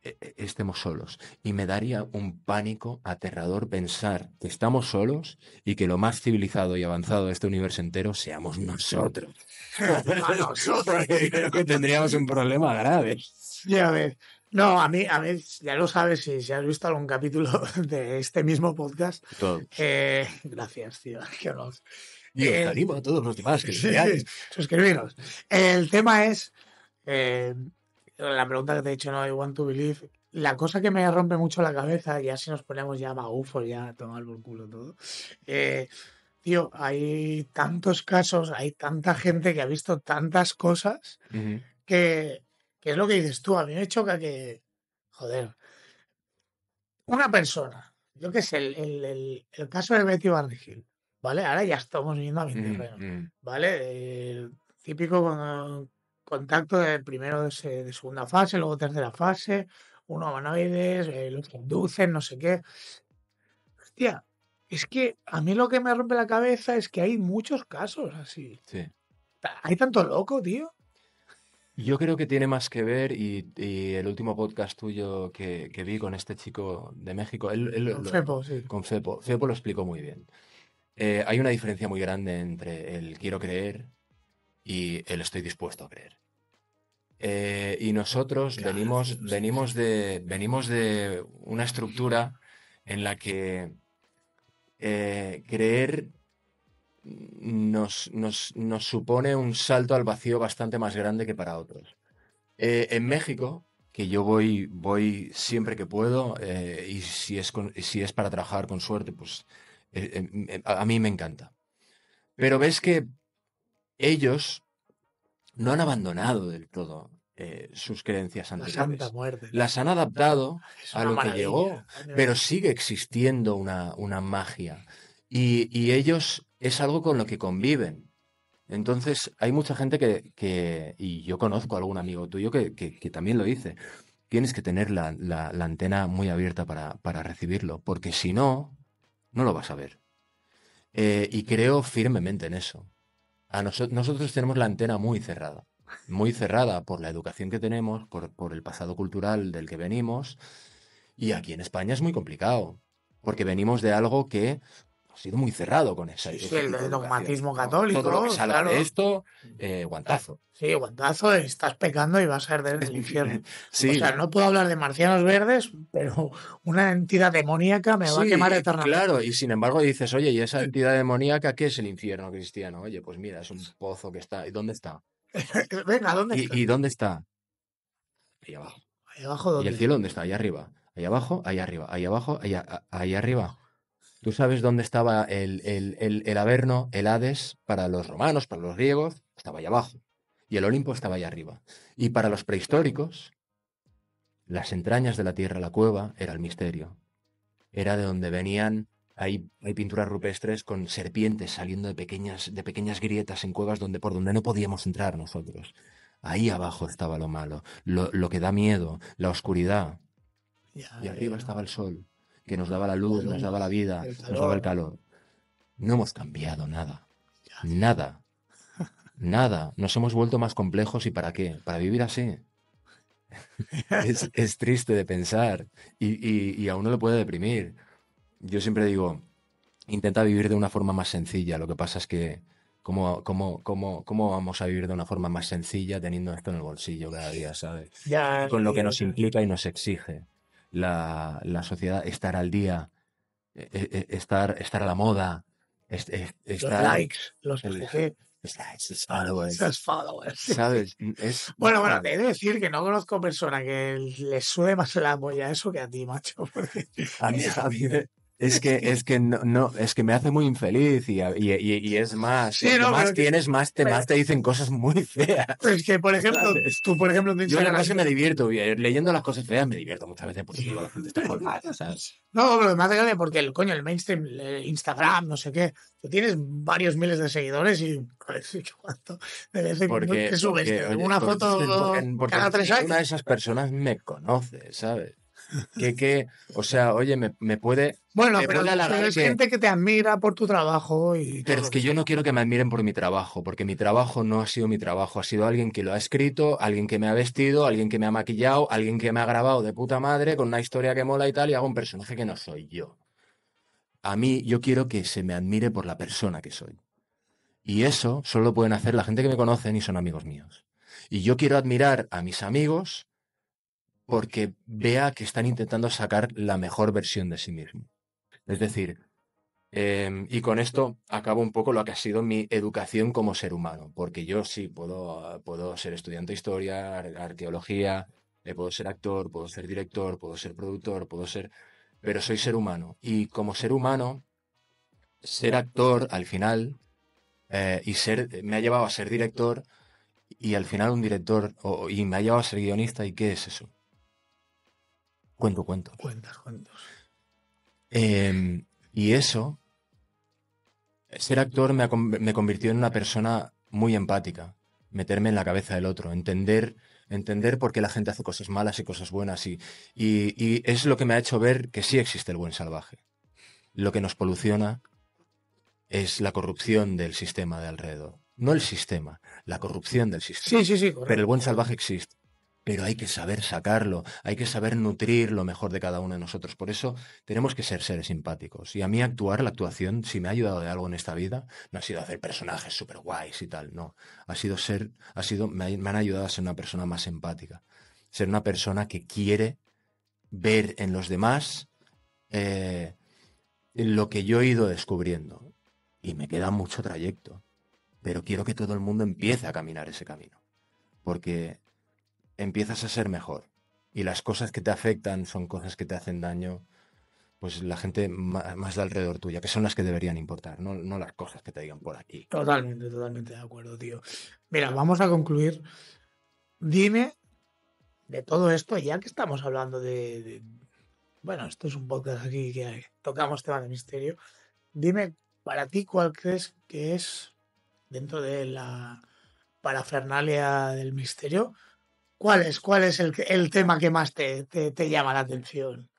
[SPEAKER 2] e, e, estemos solos. Y me daría un pánico aterrador pensar que estamos solos y que lo más civilizado y avanzado de este universo entero seamos nosotros. nosotros. creo que tendríamos un problema grave.
[SPEAKER 1] Ya ves. No, a mí, a ver, ya lo sabes, si, has visto algún capítulo de este mismo podcast. Eh, gracias, tío. Que os animo a todos los demás que suscribiros. El tema es, eh, la pregunta que te he dicho, no, I want to believe. La cosa que me rompe mucho la cabeza, ya si nos ponemos ya magufos, ya a tomar por culo todo. Eh, tío, hay tantos casos, hay tanta gente que ha visto tantas cosas que es lo que dices tú, a mí me choca que, joder, una persona, yo qué sé, el, caso de Betty Barnhill, ¿vale? Ahora ya estamos viendo a mi mm, mm. ¿vale? El eh, típico contacto del primero de, segunda fase, luego tercera fase, uno a eh, los conducen, no sé qué. Hostia, es que a mí lo que me rompe la cabeza es que hay muchos casos así. Sí. Hay tanto loco, tío.
[SPEAKER 2] Yo creo que tiene más que ver y, el último podcast tuyo que, vi con este chico de México, él, con, lo, Fepo, sí. con Fepo, Fepo lo explicó muy bien. Eh, hay una diferencia muy grande entre el quiero creer y el estoy dispuesto a creer. Eh, y nosotros venimos, pues venimos, de, venimos de una estructura en la que eh, creer nos, nos, supone un salto al vacío bastante más grande que para otros. Eh, en México, que yo voy, voy siempre que puedo eh, y si es, si es para trabajar con suerte, pues eh, a, mí me encanta. Pero ves que ellos no han abandonado del todo sus creencias anteriores. Las han adaptado a lo que llegó, pero sigue existiendo una, una magia. Y, y ellos es algo con lo que conviven. Entonces, hay mucha gente que, y yo conozco a algún amigo tuyo que, también lo dice, tienes que tener la, antena muy abierta para, para, recibirlo, porque si no, no lo vas a ver. Eh, y creo firmemente en eso. A nosotros tenemos la antena muy cerrada, muy cerrada por la educación que tenemos, por, por el pasado cultural del que venimos, y aquí en España es muy complicado, porque venimos de algo que ha sido muy cerrado con esa. idea. el dogmatismo católico. Todo esto, eh, guantazo.
[SPEAKER 1] Sí, guantazo, estás pecando y vas a ser del
[SPEAKER 2] infierno. O sea,
[SPEAKER 1] no puedo hablar de marcianos verdes, pero una entidad demoníaca me va a quemar eternamente. Claro,
[SPEAKER 2] y sin embargo dices, oye, ¿y esa entidad demoníaca qué es el infierno cristiano? Oye, pues mira, es un pozo que está. ¿Y dónde está? Venga, ¿dónde está? ¿Y, dónde está? Ahí abajo. abajo ¿dónde ¿Y el cielo dónde está? Ahí arriba. Ahí abajo, ahí arriba. Ahí abajo, ahí arriba. ¿Tú sabes dónde estaba el, el, Averno, el Hades, para los romanos, para los griegos? Estaba allá abajo. Y el Olimpo estaba ahí arriba. Y para los prehistóricos, las entrañas de la tierra, la cueva, era el misterio. Era de donde venían hay, hay, pinturas rupestres con serpientes saliendo de pequeñas, de pequeñas grietas en cuevas donde, por donde no podíamos entrar nosotros. Ahí abajo estaba lo malo, lo, que da miedo, la oscuridad. y arriba estaba el sol que nos daba la luz, nos daba la vida, nos daba el calor. No hemos cambiado nada. Nada. Nada. Nos hemos vuelto más complejos y para qué? Para vivir así. es, triste de pensar y, y, y, a uno le puede deprimir. Yo siempre digo, intenta vivir de una forma más sencilla. Lo que pasa es que, ¿cómo, cómo, cómo, cómo vamos a vivir de una forma más sencilla teniendo esto en el bolsillo cada día, ¿sabes? Con lo que nos implica y nos exige la, la sociedad, estar al día, e, e, e, estar, estar a la moda, estar, los likes, los el, los followers. Los followers. ¿Sabes? Es... Bueno, bueno, te
[SPEAKER 1] he de decir que no conozco persona que le sube más la y a eso que a ti, macho.
[SPEAKER 2] A mí, a mí, es que, es que no, es que me hace muy infeliz y, es más, más tienes, más te, más te dicen cosas muy feas. Es que, por ejemplo, tú, por ejemplo, Yo me divierto, leyendo las cosas feas me divierto muchas veces porque digo, la gente está No, pero hace
[SPEAKER 1] grave porque el coño, el mainstream, el eh, Instagram, no sé qué, tú tienes varios miles de seguidores y cuánto de vez en subes una foto cada tres años. Una de esas
[SPEAKER 2] personas me conoce, ¿sabes? que, que o sea, oye, me, puede... Bueno, pero, es gente
[SPEAKER 1] que te admira por tu trabajo y...
[SPEAKER 2] Pero es que yo no quiero que me admiren por mi trabajo, porque mi trabajo no ha sido mi trabajo, ha sido alguien que lo ha escrito, alguien que me ha vestido, alguien que me ha maquillado, alguien que me ha grabado de puta madre con una historia que mola y tal, y hago un personaje que no soy yo. A mí yo quiero que se me admire por la persona que soy. Y eso solo pueden hacer la gente que me conocen y son amigos míos. Y yo quiero admirar a mis amigos porque vea que están intentando sacar la mejor versión de sí mismo. Es decir, em, y con esto acabo un poco lo que ha sido mi educación como ser humano, porque yo sí puedo, ser estudiante de historia, arqueología, eh, puedo ser actor, puedo ser director, puedo ser productor, puedo ser... pero soy ser humano. Y como ser humano, ser actor al final eh, y ser, eh, me ha llevado a ser director y al final un director y me ha llevado a ser guionista y qué es eso. Cuento cuento.
[SPEAKER 1] Cuentas cuentos.
[SPEAKER 2] Em, y eso, ser actor me, convirtió en una persona muy empática, meterme en la cabeza del otro, entender entender por qué la gente hace cosas malas y cosas buenas. Y, es lo que me ha hecho ver que sí existe el buen salvaje. Lo que nos poluciona es la corrupción del sistema de alrededor. No el sistema, la corrupción del sistema. Sí, sí, sí. Pero el buen salvaje existe pero hay que saber sacarlo, hay que saber nutrir lo mejor de cada uno de nosotros. Por eso tenemos que ser seres simpáticos. Y a mí actuar, la actuación, si me ha ayudado de algo en esta vida, no ha sido hacer personajes súper guays y tal, no. Ha sido ser, ha sido, me, han ayudado a ser una persona más empática, ser una persona que quiere ver en los demás eh, lo que yo he ido descubriendo. Y me queda mucho trayecto, pero quiero que todo el mundo empiece a caminar ese camino. Porque empiezas a ser mejor. Y las cosas que te afectan son cosas que te hacen daño, pues la gente más de alrededor tuya, que son las que deberían importar, no, las cosas que te digan por aquí.
[SPEAKER 1] Totalmente, totalmente de acuerdo, tío. Mira, vamos a concluir. Dime de todo esto, ya que estamos hablando de, bueno, esto es un podcast aquí que tocamos tema de misterio. Dime, para ti, ¿cuál crees que es, dentro de la parafernalia del misterio, ¿Cuál es, el, tema que más te, llama la atención?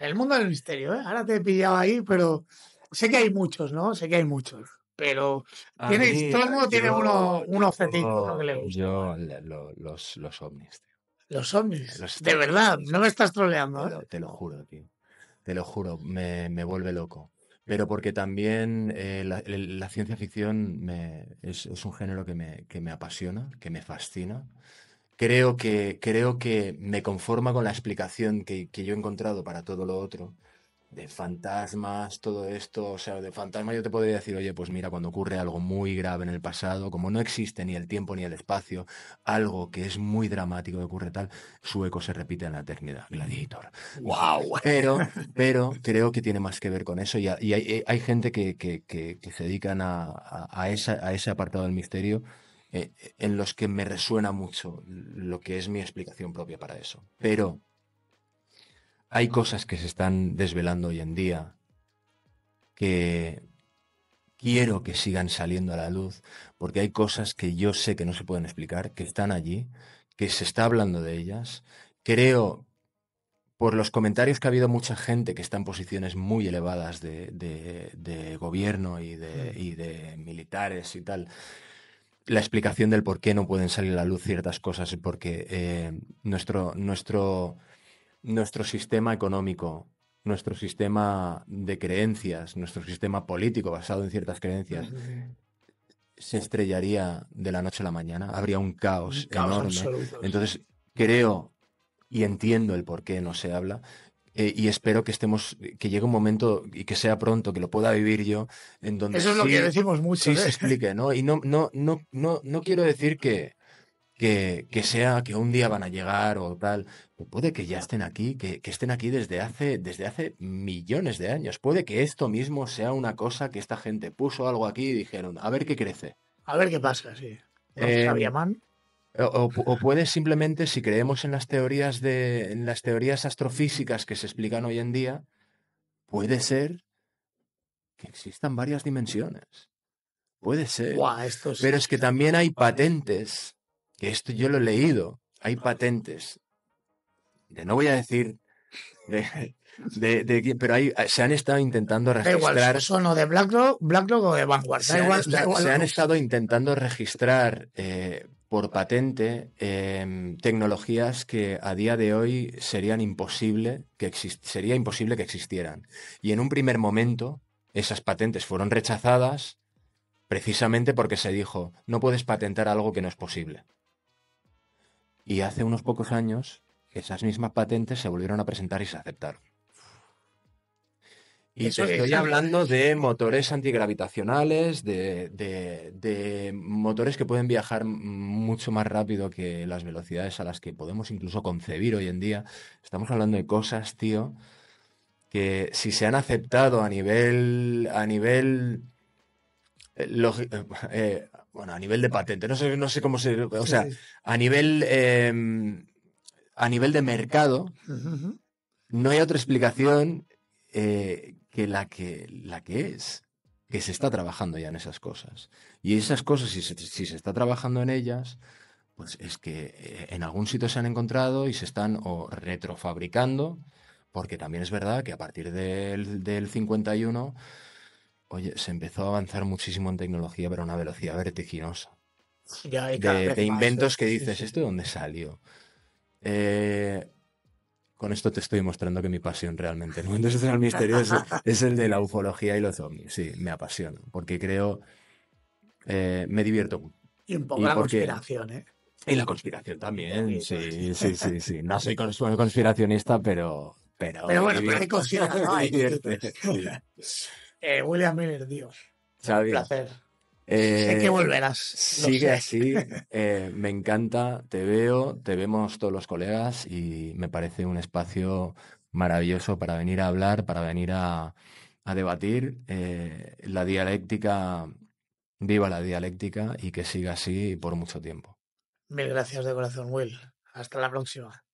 [SPEAKER 1] El mundo del misterio, ¿eh? Ahora te he pillado ahí, pero sé que hay muchos, ¿no? Sé que hay muchos.
[SPEAKER 2] Pero tiene todo el tiene uno, objetivo. que le gusta. Yo, los, los ovnis, Los ovnis. de verdad, no me
[SPEAKER 1] estás troleando.
[SPEAKER 2] ¿eh? Te lo, juro, tío. Te lo juro, me, vuelve loco. Pero porque también eh, la, ciencia ficción es, un género que me, que me apasiona, que me fascina creo que, creo que me conforma con la explicación que, yo he encontrado para todo lo otro, de fantasmas, todo esto, o sea, de fantasmas yo te podría decir, oye, pues mira, cuando ocurre algo muy grave en el pasado, como no existe ni el tiempo ni el espacio, algo que es muy dramático que ocurre tal, su eco se repite en la eternidad, Gladiator. ¡Wow! Pero, pero creo que tiene más que ver con eso y, hay, eh, gente que, se dedican a, a, a ese apartado del misterio eh, en los que me resuena mucho lo que es mi explicación propia para eso. Pero hay cosas que se están desvelando hoy en día que quiero que sigan saliendo a la luz, porque hay cosas que yo sé que no se pueden explicar, que están allí, que se está hablando de ellas. Creo, por los comentarios que ha habido mucha gente que está en posiciones muy elevadas de, gobierno mm. y de militares y tal, la explicación del por qué no pueden salir a la luz ciertas cosas, porque eh, nuestro, nuestro, nuestro sistema económico, nuestro sistema de creencias, nuestro sistema político basado en ciertas creencias, se estrellaría de la noche a la mañana, habría un caos, enorme. Entonces, creo y entiendo el por qué no se habla eh, y espero que estemos, que llegue un momento y que sea pronto, que lo pueda vivir yo, en donde Eso es lo que decimos mucho, ¿eh? se explique, ¿no? Y no, no, no, no, no quiero decir que, que, sea que un día van a llegar o tal. Puede que ya estén aquí, que, estén aquí desde hace, desde hace millones de años. Puede que esto mismo sea una cosa que esta gente puso algo aquí y dijeron, a ver qué crece.
[SPEAKER 1] A ver qué pasa, sí.
[SPEAKER 2] Eh, o, puede simplemente, si creemos en las teorías de, en las teorías astrofísicas que se explican hoy en día, puede ser que existan varias dimensiones. Puede ser. Pero es que también hay ¿eh? patentes, que esto yo lo he leído, hay patentes. No voy a decir de, pero hay, se han estado intentando registrar.
[SPEAKER 1] igual, de BlackRock, o de Vanguard. Se, han,
[SPEAKER 2] estado intentando registrar eh, por patente em, tecnologías que a día de hoy serían imposible que sería imposible que existieran. Y en un primer momento esas patentes fueron rechazadas precisamente porque se dijo, no puedes patentar algo que no es posible. Y hace unos pocos años esas mismas patentes se volvieron a presentar y se aceptaron. Y te estoy hablando de motores antigravitacionales, de, motores que pueden viajar mucho más rápido que las velocidades a las que podemos incluso concebir hoy en día. Estamos hablando de cosas, tío, que si se han aceptado a nivel. a nivel. Eh, eh, eh, bueno, a nivel de patente, no sé, no sé cómo se. O sea, a nivel. Em, a nivel de mercado. No hay otra explicación eh, que la que, la que es, que se está trabajando ya en esas cosas. Y esas cosas, si se, está trabajando en ellas, pues es que eh, en algún sitio se han encontrado y se están retrofabricando, porque también es verdad que a partir del, 51, oye, se empezó a avanzar muchísimo en tecnología, pero a una velocidad vertiginosa.
[SPEAKER 1] de, ¿eh? inventos que dices, ¿esto de dónde
[SPEAKER 2] salió? Eh, con esto te estoy mostrando que mi pasión realmente, el mundo el misterioso, es el de la ufología y los zombies, Sí, me apasiona, porque creo, eh, me divierto Y un poco la conspiración, ¿eh? Y la conspiración también, sí, sí, pues. sí, sí. No soy conspiracionista, pero... Pero, bueno, pero hay conspiración. hay
[SPEAKER 1] eh, William Miller, Dios. Un placer.
[SPEAKER 2] Eh, sé que volverás. Sigue así. Eh, me encanta, te veo, te vemos todos los colegas y me parece un espacio maravilloso para venir a hablar, para venir a, debatir. Eh, la dialéctica, viva la dialéctica y que siga así por mucho tiempo.
[SPEAKER 1] Mil gracias de corazón, Will. Hasta la próxima.